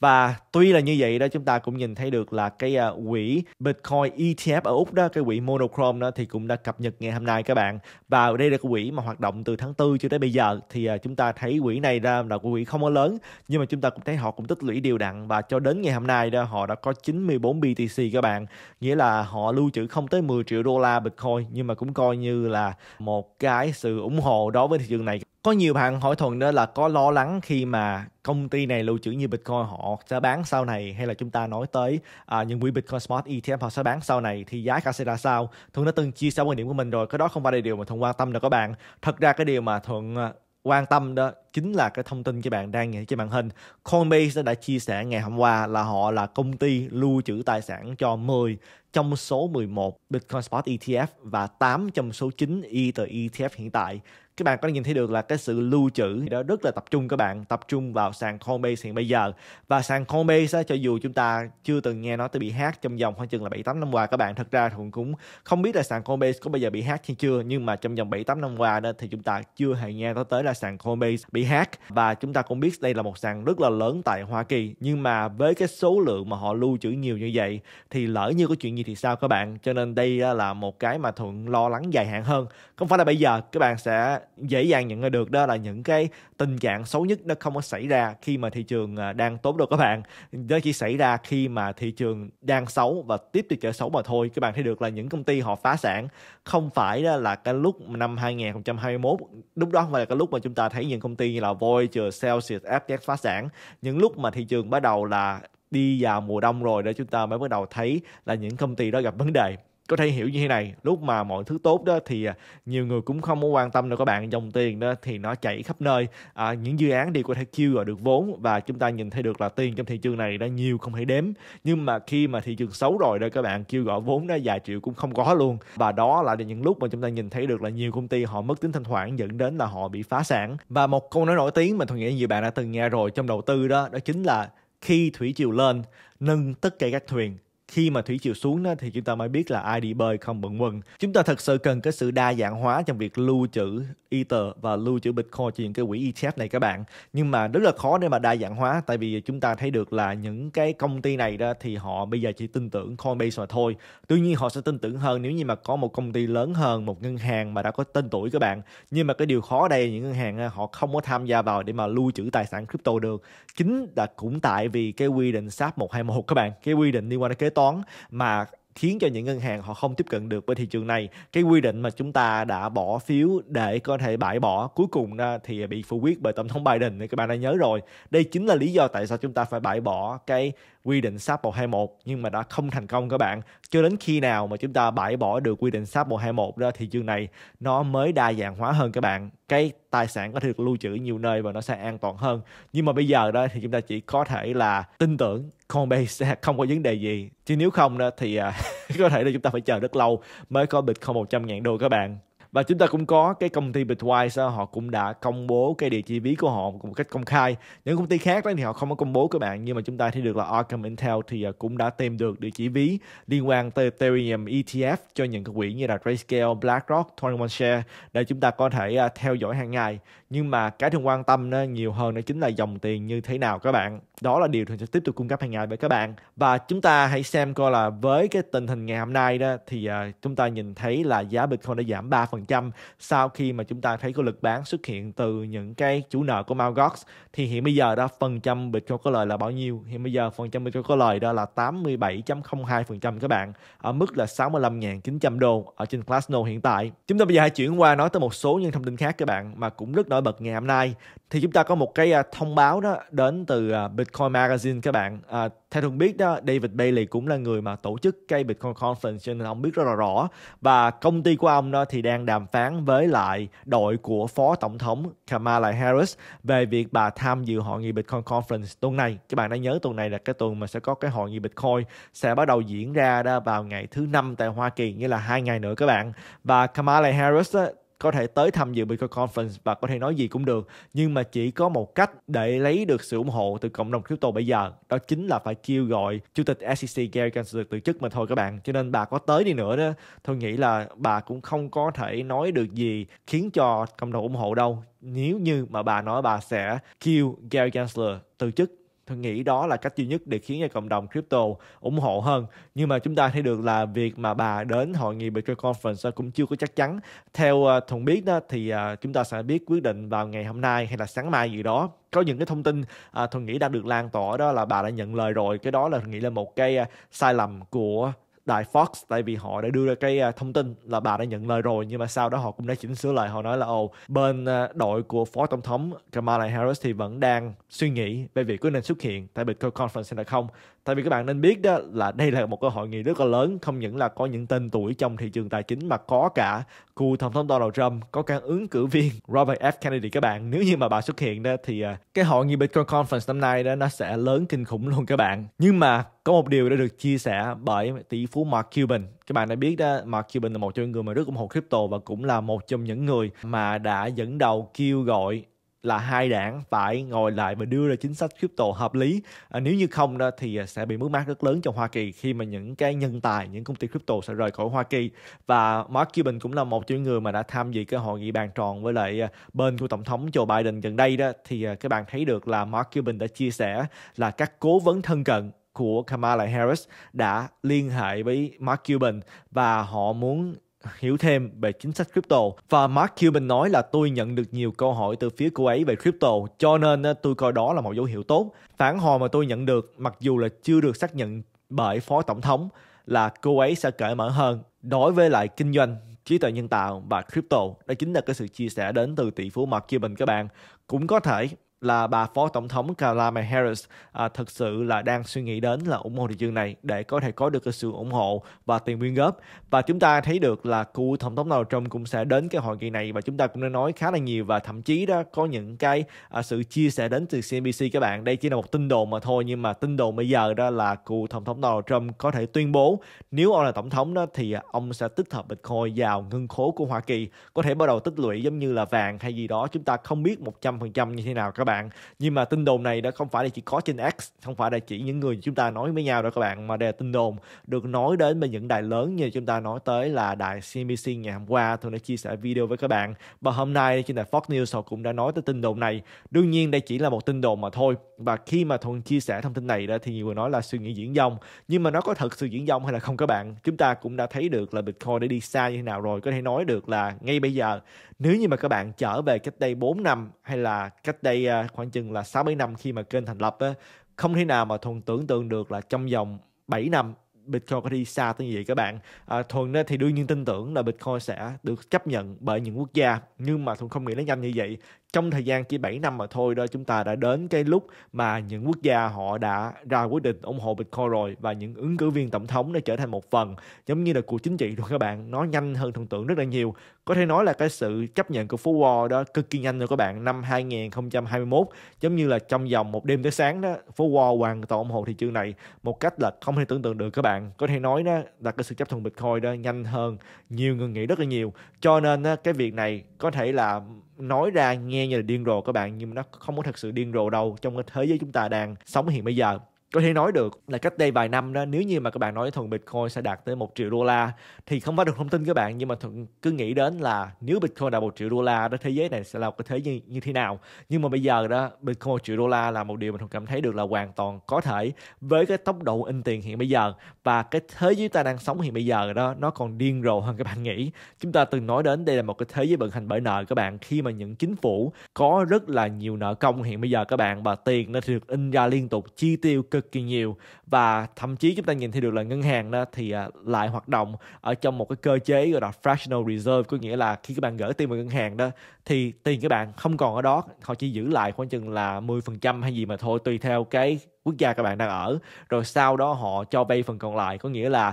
và tuy là như vậy đó chúng ta cũng nhìn thấy được là cái à, quỹ Bitcoin ETF ở Úc đó cái quỹ Monochrome đó thì cũng đã cập nhật ngày hôm nay các bạn và đây là cái quỹ mà hoạt động từ tháng 4 cho tới bây giờ thì à, chúng ta thấy quỹ này ra là quỹ không có lớn nhưng mà chúng ta cũng thấy họ cũng tích lũy đều đặn và cho đến ngày hôm nay đó họ đã có 94 BTC các bạn nghĩa là họ lưu trữ không tới 10 triệu đô la Bitcoin nhưng mà cũng coi như là một cái sự ủng hộ đối với thị trường này có nhiều bạn hỏi thuận đó là có lo lắng khi mà công ty này lưu trữ như bitcoin họ sẽ bán sau này hay là chúng ta nói tới à, những quỹ bitcoin spot etf họ sẽ bán sau này thì giá cả sẽ ra sao thuận đã từng chia sẻ quan điểm của mình rồi cái đó không phải là điều mà thuận quan tâm đâu các bạn thật ra cái điều mà thuận à, quan tâm đó chính là cái thông tin các bạn đang nhìn trên màn hình. Coinbase đã chia sẻ ngày hôm qua là họ là công ty lưu trữ tài sản cho 10 trong số 11 Bitcoin Spot ETF và 8 trong số 9 Ether ETF hiện tại các bạn có thể nhìn thấy được là cái sự lưu trữ đó rất là tập trung các bạn tập trung vào sàn Coinbase hiện bây giờ và sàn Coinbase cho dù chúng ta chưa từng nghe nó tới bị hát trong vòng khoảng chừng là 7 8 năm qua các bạn thật ra cũng cũng không biết là sàn Coinbase có bao giờ bị hát hay chưa nhưng mà trong vòng 7 8 năm qua đó thì chúng ta chưa hề nghe nói tới là sàn Coinbase bị hát và chúng ta cũng biết đây là một sàn rất là lớn tại Hoa Kỳ nhưng mà với cái số lượng mà họ lưu trữ nhiều như vậy thì lỡ như có chuyện gì thì sao các bạn cho nên đây là một cái mà thuận lo lắng dài hạn hơn không phải là bây giờ các bạn sẽ dễ dàng nhận ra được đó là những cái tình trạng xấu nhất nó không có xảy ra khi mà thị trường à, đang tốt đâu các bạn nó chỉ xảy ra khi mà thị trường đang xấu và tiếp tục trở xấu mà thôi các bạn thấy được là những công ty họ phá sản không phải là cái lúc năm 2021 lúc đó không phải là cái lúc mà chúng ta thấy những công ty như là Voyager, Celsius, FTX phá sản những lúc mà thị trường bắt đầu là đi vào mùa đông rồi để chúng ta mới bắt đầu thấy là những công ty đó gặp vấn đề có thể hiểu như thế này lúc mà mọi thứ tốt đó thì à, nhiều người cũng không muốn quan tâm đâu các bạn dòng tiền đó thì nó chảy khắp nơi à, những dự án đi có thể kêu gọi được vốn và chúng ta nhìn thấy được là tiền trong thị trường này đã nhiều không thể đếm nhưng mà khi mà thị trường xấu rồi đó các bạn kêu gọi vốn đó vài triệu cũng không có luôn và đó là những lúc mà chúng ta nhìn thấy được là nhiều công ty họ mất tính thanh khoản dẫn đến là họ bị phá sản và một câu nói nổi tiếng mà tôi nghĩ nhiều bạn đã từng nghe rồi trong đầu tư đó đó chính là khi thủy triều lên nâng tất cả các thuyền khi mà thủy chiều xuống đó, thì chúng ta mới biết là ai đi bơi không bận quần chúng ta thật sự cần cái sự đa dạng hóa trong việc lưu trữ ether và lưu trữ bitcoin cho những cái quỹ ETF này các bạn nhưng mà rất là khó để mà đa dạng hóa tại vì chúng ta thấy được là những cái công ty này đó thì họ bây giờ chỉ tin tưởng Coinbase mà thôi tuy nhiên họ sẽ tin tưởng hơn nếu như mà có một công ty lớn hơn một ngân hàng mà đã có tên tuổi các bạn nhưng mà cái điều khó đây là những ngân hàng à, họ không có tham gia vào để mà lưu trữ tài sản crypto được chính là cũng tại vì cái quy định SAP 121 các bạn cái quy định liên quan đến kế toán mà khiến cho những ngân hàng họ không tiếp cận được với thị trường này cái quy định mà chúng ta đã bỏ phiếu để có thể bãi bỏ cuối cùng thì bị phủ quyết bởi tổng thống Biden các bạn đã nhớ rồi đây chính là lý do tại sao chúng ta phải bãi bỏ cái quy định SAP 121 nhưng mà đã không thành công các bạn. Cho đến khi nào mà chúng ta bãi bỏ được quy định SAP 121 ra thì trường này nó mới đa dạng hóa hơn các bạn. Cái tài sản có thể được lưu trữ nhiều nơi và nó sẽ an toàn hơn. Nhưng mà bây giờ đó thì chúng ta chỉ có thể là tin tưởng Coinbase sẽ không có vấn đề gì. Chứ nếu không đó thì à, có thể là chúng ta phải chờ rất lâu mới có Bitcoin 100.000 đô các bạn và chúng ta cũng có cái công ty Bitwise họ cũng đã công bố cái địa chỉ ví của họ một cách công khai những công ty khác đó thì họ không có công bố các bạn nhưng mà chúng ta thấy được là Arkham Intel thì à, cũng đã tìm được địa chỉ ví liên quan tới Ethereum ETF cho những cái quỹ như là Grayscale, BlackRock, 21 Share để chúng ta có thể à, theo dõi hàng ngày nhưng mà cái thường quan tâm đó nhiều hơn đó chính là dòng tiền như thế nào các bạn đó là điều thường sẽ tiếp tục cung cấp hàng ngày với các bạn và chúng ta hãy xem coi là với cái tình hình ngày hôm nay đó thì à, chúng ta nhìn thấy là giá Bitcoin đã giảm 3% 10% sau khi mà chúng ta thấy có lực bán xuất hiện từ những cái chủ nợ của Malgox thì hiện bây giờ đó phần trăm Bitcoin có lời là bao nhiêu hiện bây giờ phần trăm Bitcoin có lời đó là 87.02% các bạn ở mức là 65.900 đô ở trên Glassnode hiện tại chúng ta bây giờ hãy chuyển qua nói tới một số những thông tin khác các bạn mà cũng rất nổi bật ngày hôm nay thì chúng ta có một cái à, thông báo đó đến từ à, Bitcoin Magazine các bạn à, theo thường biết đó David Bailey cũng là người mà tổ chức cái Bitcoin Conference cho nên ông biết rất là rõ và công ty của ông đó thì đang đàm phán với lại đội của phó tổng thống Kamala Harris về việc bà tham dự hội nghị Bitcoin Conference tuần này các bạn đã nhớ tuần này là cái tuần mà sẽ có cái hội nghị Bitcoin sẽ bắt đầu diễn ra đó vào ngày thứ năm tại Hoa Kỳ nghĩa là hai ngày nữa các bạn và Kamala Harris đó, có thể tới tham dự Bitcoin Conference và có thể nói gì cũng được nhưng mà chỉ có một cách để lấy được sự ủng hộ từ cộng đồng crypto bây giờ đó chính là phải kêu gọi chủ tịch SEC Gary Gensler từ chức mà thôi các bạn cho nên bà có tới đi nữa đó tôi nghĩ là bà cũng không có thể nói được gì khiến cho cộng đồng ủng hộ đâu nếu như mà bà nói bà sẽ kêu Gary Gensler từ chức tôi nghĩ đó là cách duy nhất để khiến cho cộng đồng crypto ủng hộ hơn nhưng mà chúng ta thấy được là việc mà bà đến hội nghị Bitcoin Conference cũng chưa có chắc chắn theo ờ, thùng biết đó thì ờ, chúng ta sẽ biết quyết định vào ngày hôm nay hay là sáng mai gì đó có những cái thông tin ờ, thùng nghĩ đang được lan tỏa đó là bà đã nhận lời rồi cái đó là nghĩ là một cái sai lầm của đài Fox tại vì họ đã đưa ra cái à, thông tin là bà đã nhận lời rồi nhưng mà sau đó họ cũng đã chỉnh sửa lại họ nói là ồ bên à, đội của phó tổng thống Kamala Harris thì vẫn đang suy nghĩ về việc có nên xuất hiện tại Bitcoin Conference hay là không tại vì các bạn nên biết đó là đây là một cơ hội nghị rất là lớn không những là có những tên tuổi trong thị trường tài chính mà có cả cựu tổng thống Donald Trump có cả ứng cử viên Robert F Kennedy các bạn nếu như mà bà xuất hiện đó thì à, cái hội nghị Bitcoin Conference năm nay đó nó sẽ lớn kinh khủng luôn các bạn nhưng mà có một điều đã được chia sẻ bởi tỷ phú Mark Cuban các bạn đã biết đó Mark Cuban là một trong những người mà rất ủng hộ crypto và cũng là một trong những người mà đã dẫn đầu kêu gọi là hai đảng phải ngồi lại và đưa ra chính sách crypto hợp lý à, nếu như không đó thì à, sẽ bị mất mát rất lớn cho Hoa Kỳ khi mà những cái nhân tài những công ty crypto sẽ rời khỏi Hoa Kỳ và Mark Cuban cũng là một trong những người mà đã tham dự cái hội nghị bàn tròn với lại à, bên của tổng thống Joe Biden gần đây đó thì à, các bạn thấy được là Mark Cuban đã chia sẻ là các cố vấn thân cận của Kamala Harris đã liên hệ với Mark Cuban và họ muốn hiểu thêm về chính sách crypto và Mark Cuban nói là tôi nhận được nhiều câu hỏi từ phía cô ấy về crypto cho nên ờ, tôi coi đó là một dấu hiệu tốt. Phản hồi mà tôi nhận được mặc dù là chưa được xác nhận bởi phó tổng thống là cô ấy sẽ cởi mở hơn đối với lại kinh doanh trí tuệ nhân tạo và crypto đó chính là cái sự chia sẻ đến từ tỷ phú Mark Cuban các bạn cũng có thể là bà phó tổng thống Kamala Harris à, thực sự là đang suy nghĩ đến là ủng hộ thị trường này để có thể có được cái sự ủng hộ và tiền quyên góp và chúng ta thấy được là cựu tổng thống Donald Trump cũng sẽ đến cái hội nghị này và chúng ta cũng đã nói khá là nhiều và thậm chí đó có những cái à, sự chia sẻ đến từ CNBC các bạn đây chỉ là một tin đồn mà thôi nhưng mà tin đồn bây giờ đó là cựu tổng thống Donald Trump có thể tuyên bố nếu ông là tổng thống đó thì ông sẽ tích hợp Bitcoin vào ngân khố của Hoa Kỳ có thể bắt đầu tích lũy giống như là vàng hay gì đó chúng ta không biết 100% như thế nào các bạn bạn nhưng mà tin đồn này đã không phải là chỉ có trên X không phải là chỉ những người chúng ta nói với nhau đâu các bạn mà đây là tin đồn được nói đến bởi những đài lớn như chúng ta nói tới là đài CNBC ngày hôm qua tôi đã chia sẻ video với các bạn và hôm nay trên đài Fox News họ cũng đã nói tới tin đồn này đương nhiên đây chỉ là một tin đồn mà thôi và khi mà thuận chia sẻ thông tin này đó thì nhiều người nói là suy nghĩ diễn dông nhưng mà nó có thật sự diễn dông hay là không các bạn chúng ta cũng đã thấy được là Bitcoin đã đi xa như thế nào rồi có thể nói được là ngay bây giờ nếu như mà các bạn trở về cách đây 4 năm hay là cách đây à, khoảng chừng là 60 năm khi mà kênh thành lập á, không thể nào mà thuần tưởng tượng được là trong vòng 7 năm Bitcoin có đi xa tới như vậy các bạn à, Thuần thì đương nhiên tin tưởng là Bitcoin sẽ được chấp nhận bởi những quốc gia Nhưng mà Thuần không nghĩ nó nhanh như vậy trong thời gian chỉ 7 năm mà thôi đó chúng ta đã đến cái lúc mà những quốc gia họ đã ra quyết định ủng hộ Bitcoin rồi và những ứng cử viên tổng thống đã trở thành một phần giống như là cuộc chính trị rồi các bạn nó nhanh hơn thần tượng rất là nhiều có thể nói là cái sự chấp nhận của phú Wall đó cực kỳ nhanh rồi các bạn năm 2021 giống như là trong vòng một đêm tới sáng đó phú Wall hoàn toàn ủng hộ thị trường này một cách là không thể tưởng tượng được các bạn có thể nói đó là cái sự chấp thuận Bitcoin đó nhanh hơn nhiều người nghĩ rất là nhiều cho nên cái việc này có thể là nói ra nghe như là điên rồ các bạn nhưng mà nó không có thật sự điên rồ đâu trong cái thế giới chúng ta đang sống hiện bây giờ có thể nói được là cách đây vài năm đó nếu như mà các bạn nói thuần Bitcoin sẽ đạt tới một triệu đô la thì không có được thông tin các bạn nhưng mà thuận cứ nghĩ đến là nếu Bitcoin đạt một triệu đô la đó thế giới này sẽ là một cái thế như, như thế nào nhưng mà bây giờ đó Bitcoin một triệu đô la là một điều mình không cảm thấy được là hoàn toàn có thể với cái tốc độ in tiền hiện bây giờ và cái thế giới ta đang sống hiện bây giờ đó nó còn điên rồ hơn các bạn nghĩ chúng ta từng nói đến đây là một cái thế giới vận hành bởi nợ các bạn khi mà những chính phủ có rất là nhiều nợ công hiện bây giờ các bạn và tiền nó được in ra liên tục chi tiêu cực cực kỳ nhiều và thậm chí chúng ta nhìn thấy được là ngân hàng đó thì à, lại hoạt động ở trong một cái cơ chế gọi là fractional reserve có nghĩa là khi các bạn gửi tiền vào ngân hàng đó thì tiền các bạn không còn ở đó họ chỉ giữ lại khoảng chừng là 10% hay gì mà thôi tùy theo cái quốc gia các bạn đang ở rồi sau đó họ cho vay phần còn lại có nghĩa là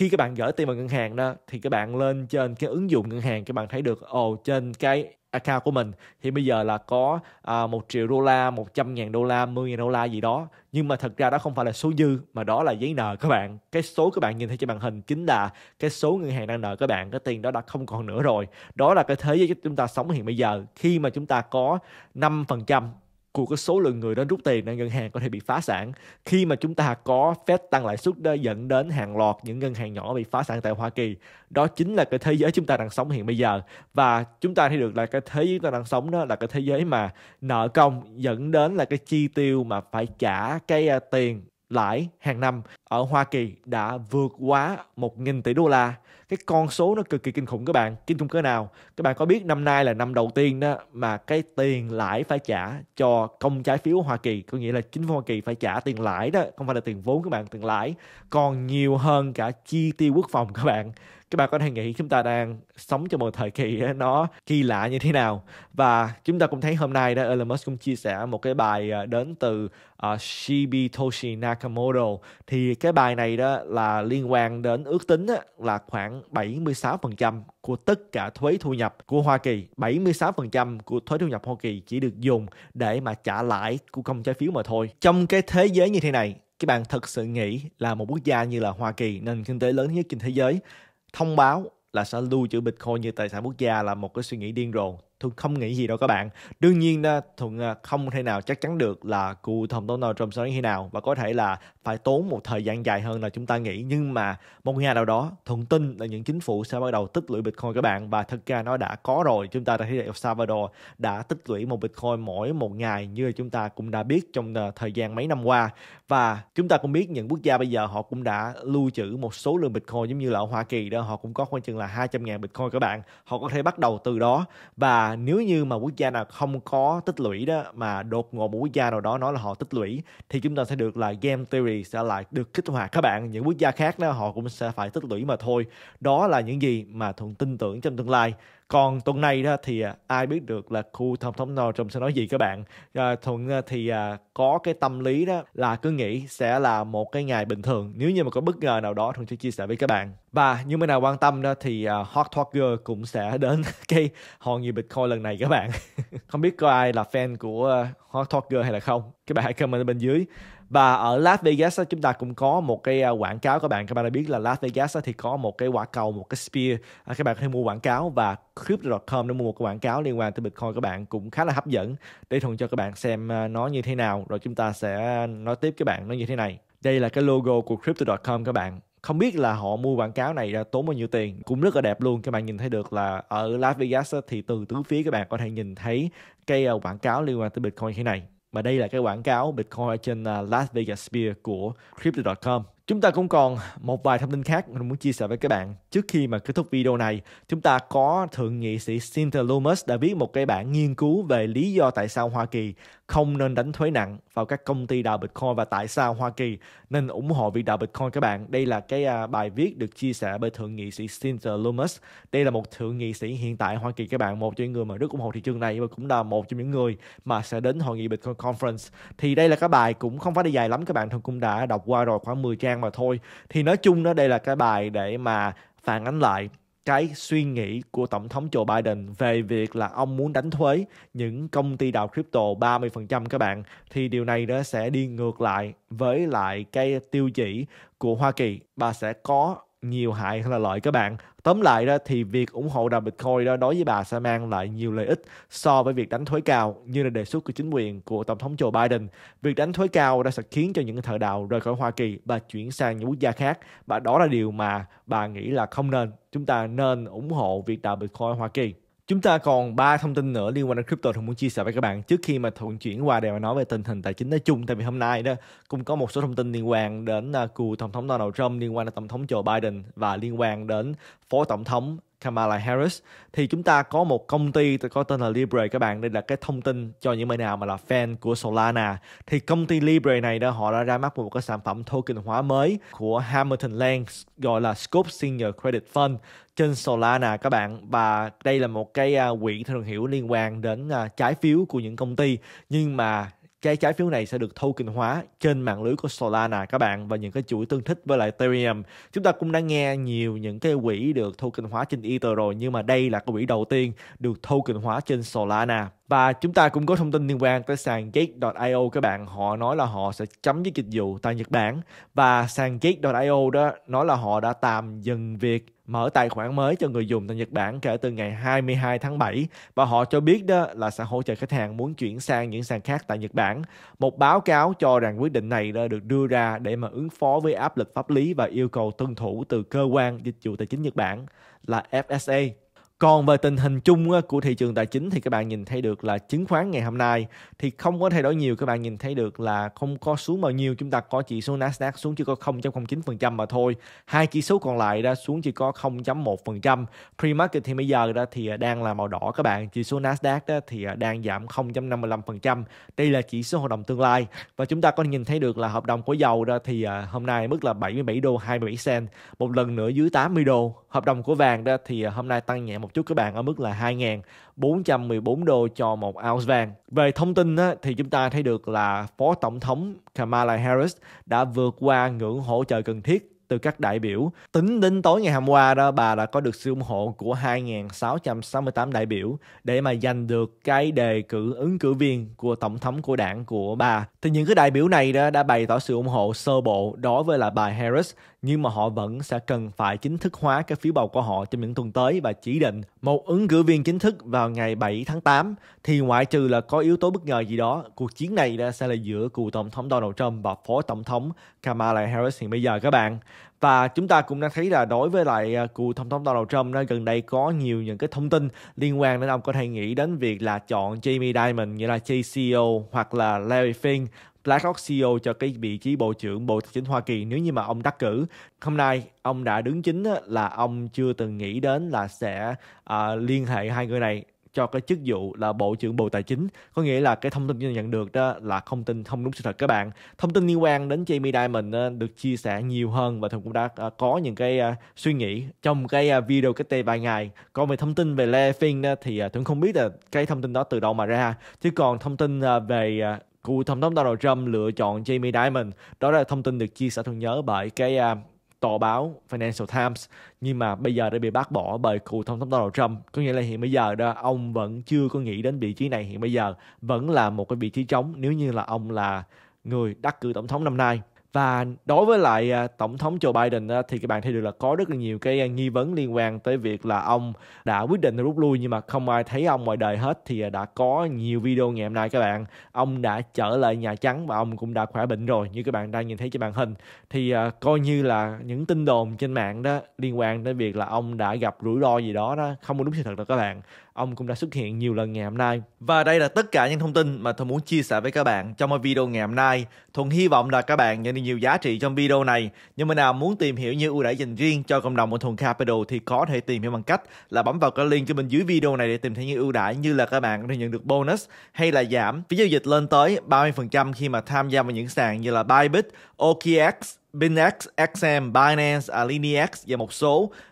khi các bạn gửi tiền vào ngân hàng đó thì các bạn lên trên cái ứng dụng ngân hàng các bạn thấy được ồ trên cái account của mình thì bây giờ là có à, một 1 triệu đô la, 100 ngàn đô la, 10 ngàn đô la gì đó nhưng mà thật ra đó không phải là số dư mà đó là giấy nợ các bạn cái số các bạn nhìn thấy trên màn hình chính là cái số ngân hàng đang nợ các bạn cái tiền đó đã không còn nữa rồi đó là cái thế giới chúng ta sống hiện bây giờ khi mà chúng ta có 5% của cái số lượng người đến rút tiền nên ngân hàng có thể bị phá sản khi mà chúng ta có phép tăng lãi suất đó dẫn đến hàng loạt những ngân hàng nhỏ bị phá sản tại Hoa Kỳ đó chính là cái thế giới chúng ta đang sống hiện bây giờ và chúng ta thấy được là cái thế giới chúng ta đang sống đó là cái thế giới mà nợ công dẫn đến là cái chi tiêu mà phải trả cái à, tiền lãi hàng năm ở Hoa Kỳ đã vượt quá 1.000 tỷ đô la cái con số nó cực kỳ kinh khủng các bạn kinh khủng cỡ nào các bạn có biết năm nay là năm đầu tiên đó mà cái tiền lãi phải trả cho công trái phiếu của Hoa Kỳ có nghĩa là chính phủ Hoa Kỳ phải trả tiền lãi đó không phải là tiền vốn các bạn tiền lãi còn nhiều hơn cả chi tiêu quốc phòng các bạn các bạn có thể nghĩ chúng ta đang sống trong một thời kỳ nó kỳ lạ như thế nào và chúng ta cũng thấy hôm nay đó Elon Musk cũng chia sẻ một cái bài à, đến từ uh, à, Shibitoshi Nakamoto thì cái bài này đó là liên quan đến ước tính đó, là khoảng 76% của tất cả thuế thu nhập của Hoa Kỳ 76% của thuế thu nhập Hoa Kỳ chỉ được dùng để mà trả lãi của công trái phiếu mà thôi trong cái thế giới như thế này các bạn thật sự nghĩ là một quốc gia như là Hoa Kỳ nền kinh tế lớn nhất trên thế giới thông báo là sẽ lưu trữ Bitcoin như tài sản quốc gia là một cái suy nghĩ điên rồ. Thuận không nghĩ gì đâu các bạn. Đương nhiên Thuận à, không thể nào chắc chắn được là cựu thông thống nào Trump sẽ như thế nào và có thể là phải tốn một thời gian dài hơn là chúng ta nghĩ. Nhưng mà một ngày nào đó Thuận tin là những chính phủ sẽ bắt đầu tích lũy Bitcoin các bạn và thật ra nó đã có rồi. Chúng ta đã thấy El Salvador đã tích lũy một Bitcoin mỗi một ngày như là chúng ta cũng đã biết trong à, thời gian mấy năm qua và chúng ta cũng biết những quốc gia bây giờ họ cũng đã lưu trữ một số lượng Bitcoin giống như là ở Hoa Kỳ đó họ cũng có khoảng chừng là 200 ngàn Bitcoin các bạn họ có thể bắt đầu từ đó và nếu như mà quốc gia nào không có tích lũy đó mà đột ngột một quốc gia nào đó nói là họ tích lũy thì chúng ta sẽ được là game theory sẽ lại được kích hoạt các bạn những quốc gia khác đó họ cũng sẽ phải tích lũy mà thôi đó là những gì mà thuận tin tưởng trong tương lai còn tuần này đó thì à, ai biết được là khu tổng thống Donald Trump sẽ nói gì các bạn à, thuận à, thì có cái tâm lý đó là cứ nghĩ sẽ là một cái ngày bình thường nếu như mà có bất ngờ nào đó thuận sẽ chia sẻ với các bạn và như mấy nào quan tâm đó thì Hot Talker cũng sẽ đến cái hội nghị Bitcoin lần này các bạn. không biết có ai là fan của Hot Talker hay là không. Các bạn hãy comment ở bên dưới và ở Las Vegas chúng ta cũng có một cái à, quảng cáo các bạn các bạn đã biết là Las Vegas thì có một cái quả cầu một cái spear à, các bạn có thể mua quảng cáo và crypto.com để mua một cái quảng cáo liên quan tới Bitcoin các bạn cũng khá là hấp dẫn để thuận cho các bạn xem à, nó như thế nào rồi chúng ta sẽ nói tiếp các bạn nó như thế này đây là cái logo của crypto.com các bạn không biết là họ mua quảng cáo này ra tốn bao nhiêu tiền cũng rất là đẹp luôn các bạn nhìn thấy được là ở Las Vegas thì từ tứ phía các bạn có thể nhìn thấy cái quảng cáo liên quan tới Bitcoin thế này mà đây là cái quảng cáo Bitcoin trên à, Las Vegas Spear của Crypto.com. Chúng ta cũng còn một vài thông tin khác mình muốn chia sẻ với các bạn. Trước khi mà kết thúc video này, chúng ta có Thượng nghị sĩ Cynthia Lummis đã viết một cái bản nghiên cứu về lý do tại sao Hoa Kỳ không nên đánh thuế nặng vào các công ty đào Bitcoin và tại sao Hoa Kỳ nên ủng hộ việc đào Bitcoin các bạn. Đây là cái à, bài viết được chia sẻ bởi Thượng nghị sĩ Cynthia Lummis. Đây là một Thượng nghị sĩ hiện tại Hoa Kỳ các bạn, một trong những người mà rất ủng hộ thị trường này và cũng là một trong những người mà sẽ đến hội nghị Bitcoin Conference. Thì đây là cái bài cũng không phải là dài lắm các bạn, thường cũng đã đọc qua rồi khoảng 10 trang mà thôi thì nói chung đó đây là cái bài để mà phản ánh lại cái suy nghĩ của Tổng thống Joe Biden về việc là ông muốn đánh thuế những công ty đào crypto 30% các bạn thì điều này nó sẽ đi ngược lại với lại cái tiêu chỉ của Hoa Kỳ và sẽ có nhiều hại hơn là lợi các bạn. Tóm lại đó thì việc ủng hộ đồng Bitcoin đó đối với bà sẽ mang lại nhiều lợi ích so với việc đánh thuế cao như là đề xuất của chính quyền của Tổng thống Joe Biden. Việc đánh thuế cao đã sẽ khiến cho những thợ đào rời khỏi Hoa Kỳ và chuyển sang những quốc gia khác và đó là điều mà bà nghĩ là không nên. Chúng ta nên ủng hộ việc đào Bitcoin Hoa Kỳ. Chúng ta còn ba thông tin nữa liên quan đến crypto Thuận muốn chia sẻ với các bạn trước khi mà Thuận chuyển qua để mà nói về tình hình tài chính nói chung tại vì hôm nay đó cũng có một số thông tin liên quan đến à, cựu tổng thống Donald Trump liên quan đến tổng thống Joe Biden và liên quan đến phó tổng thống Kamala Harris thì chúng ta có một công ty có tên là Libre các bạn đây là cái thông tin cho những bạn nào mà là fan của Solana thì công ty Libre này đó họ đã ra mắt một cái sản phẩm token hóa mới của Hamilton Land gọi là Scope Senior Credit Fund trên Solana các bạn và đây là một cái à, quỹ theo thương hiệu liên quan đến à, trái phiếu của những công ty nhưng mà cái trái phiếu này sẽ được token hóa trên mạng lưới của Solana các bạn và những cái chuỗi tương thích với lại Ethereum. Chúng ta cũng đã nghe nhiều những cái quỹ được token hóa trên Ether rồi nhưng mà đây là cái quỹ đầu tiên được token hóa trên Solana và chúng ta cũng có thông tin liên quan tới sàn gate.io các bạn họ nói là họ sẽ chấm dứt dịch vụ tại Nhật Bản và sàn gate.io đó nói là họ đã tạm dừng việc mở tài khoản mới cho người dùng tại Nhật Bản kể từ ngày 22 tháng 7 và họ cho biết đó là sẽ hỗ trợ khách hàng muốn chuyển sang những sàn khác tại Nhật Bản. Một báo cáo cho rằng quyết định này đã được đưa ra để mà ứng phó với áp lực pháp lý và yêu cầu tuân thủ từ cơ quan dịch vụ tài chính Nhật Bản là FSA còn về tình hình chung của thị trường tài chính thì các bạn nhìn thấy được là chứng khoán ngày hôm nay thì không có thay đổi nhiều. Các bạn nhìn thấy được là không có xuống bao nhiêu. Chúng ta có chỉ số Nasdaq xuống chỉ có 0.09% mà thôi. Hai chỉ số còn lại đã xuống chỉ có 0.1%. Pre-market thì bây giờ đó thì à, đang là màu đỏ các bạn. Chỉ số Nasdaq đó thì à, đang giảm 0.55%. Đây là chỉ số hợp đồng tương lai. Và chúng ta có nhìn thấy được là hợp đồng của dầu đó thì à, hôm nay mức là 77 đô 27 cent. Một lần nữa dưới 80 đô. Hợp đồng của vàng đó thì hôm nay tăng nhẹ một một chút các bạn ở mức là 2.414 đô cho một ounce vàng. Về thông tin á, thì chúng ta thấy được là Phó Tổng thống Kamala Harris đã vượt qua ngưỡng hỗ trợ cần thiết từ các đại biểu. Tính đến tối ngày hôm qua đó, bà đã có được sự ủng hộ của 2.668 đại biểu để mà giành được cái đề cử ứng cử viên của tổng thống của đảng của bà. Thì những cái đại biểu này đó đã bày tỏ sự ủng hộ sơ bộ đối với là bà Harris nhưng mà họ vẫn sẽ cần phải chính thức hóa cái phiếu bầu của họ trong những tuần tới và chỉ định một ứng cử viên chính thức vào ngày 7 tháng 8 thì ngoại trừ là có yếu tố bất ngờ gì đó, cuộc chiến này sẽ là giữa cựu tổng thống Donald Trump và phó tổng thống Kamala Harris hiện bây giờ các bạn. Và chúng ta cũng đang thấy là đối với lại à, cựu tổng thống Donald Trump nó gần đây có nhiều những cái thông tin liên quan đến ông có thể nghĩ đến việc là chọn Jamie Dimon như là JCO e hoặc là Larry Fink BlackRock CEO cho cái vị trí Bộ trưởng Bộ Tài chính Hoa Kỳ nếu như mà ông đắc cử. Hôm nay ông đã đứng chính là ông chưa từng nghĩ đến là sẽ à, liên hệ hai người này cho cái chức vụ là Bộ trưởng Bộ Tài chính. Có nghĩa là cái thông tin chúng nhận được đó là không tin không đúng sự thật các bạn. Thông tin liên quan đến Jamie Dimon được chia sẻ nhiều hơn và Thùng cũng đã à, có những cái à, suy nghĩ trong cái à, video cách đây vài ngày. Còn về thông tin về Lê Phiên thì Thùng không biết là cái thông tin đó từ đâu mà ra. Chứ còn thông tin về cựu tổng thống Donald Trump lựa chọn Jamie Dimon. Đó là thông tin được chia sẻ thường nhớ bởi cái uh, tờ báo Financial Times nhưng mà bây giờ đã bị bác bỏ bởi cựu tổng thống Donald Trump có nghĩa là hiện bây giờ đó ông vẫn chưa có nghĩ đến vị trí này hiện bây giờ vẫn là một cái vị trí trống nếu như là ông là người đắc cử tổng thống năm nay và đối với lại à, tổng thống Joe Biden thì các bạn thấy được là có rất là nhiều cái à, nghi vấn liên quan tới việc là ông đã quyết định rút lui nhưng mà không ai thấy ông ngoài đời hết thì à, đã có nhiều video ngày hôm nay các bạn ông đã trở lại Nhà Trắng và ông cũng đã khỏe bệnh rồi như các bạn đang nhìn thấy trên màn hình thì coi như là những tin đồn trên mạng đó liên quan đến việc là ông đã gặp rủi ro gì đó đó không có đúng sự thật đâu các bạn Ông cũng đã xuất hiện nhiều lần ngày hôm nay. Và đây là tất cả những thông tin mà tôi muốn chia sẻ với các bạn trong video ngày hôm nay. Thuận hy vọng là các bạn nhận được nhiều giá trị trong video này. Nhưng mà nào muốn tìm hiểu những ưu đãi dành riêng cho cộng đồng của Thuận Capital thì có thể tìm hiểu bằng cách là bấm vào cái link cho bên dưới video này để tìm thấy những ưu đãi như là các bạn có thể nhận được bonus hay là giảm phí giao dịch lên tới 30% khi mà tham gia vào những sàn như là Bybit, OKX, binance, XM, Binance, Alinex và một số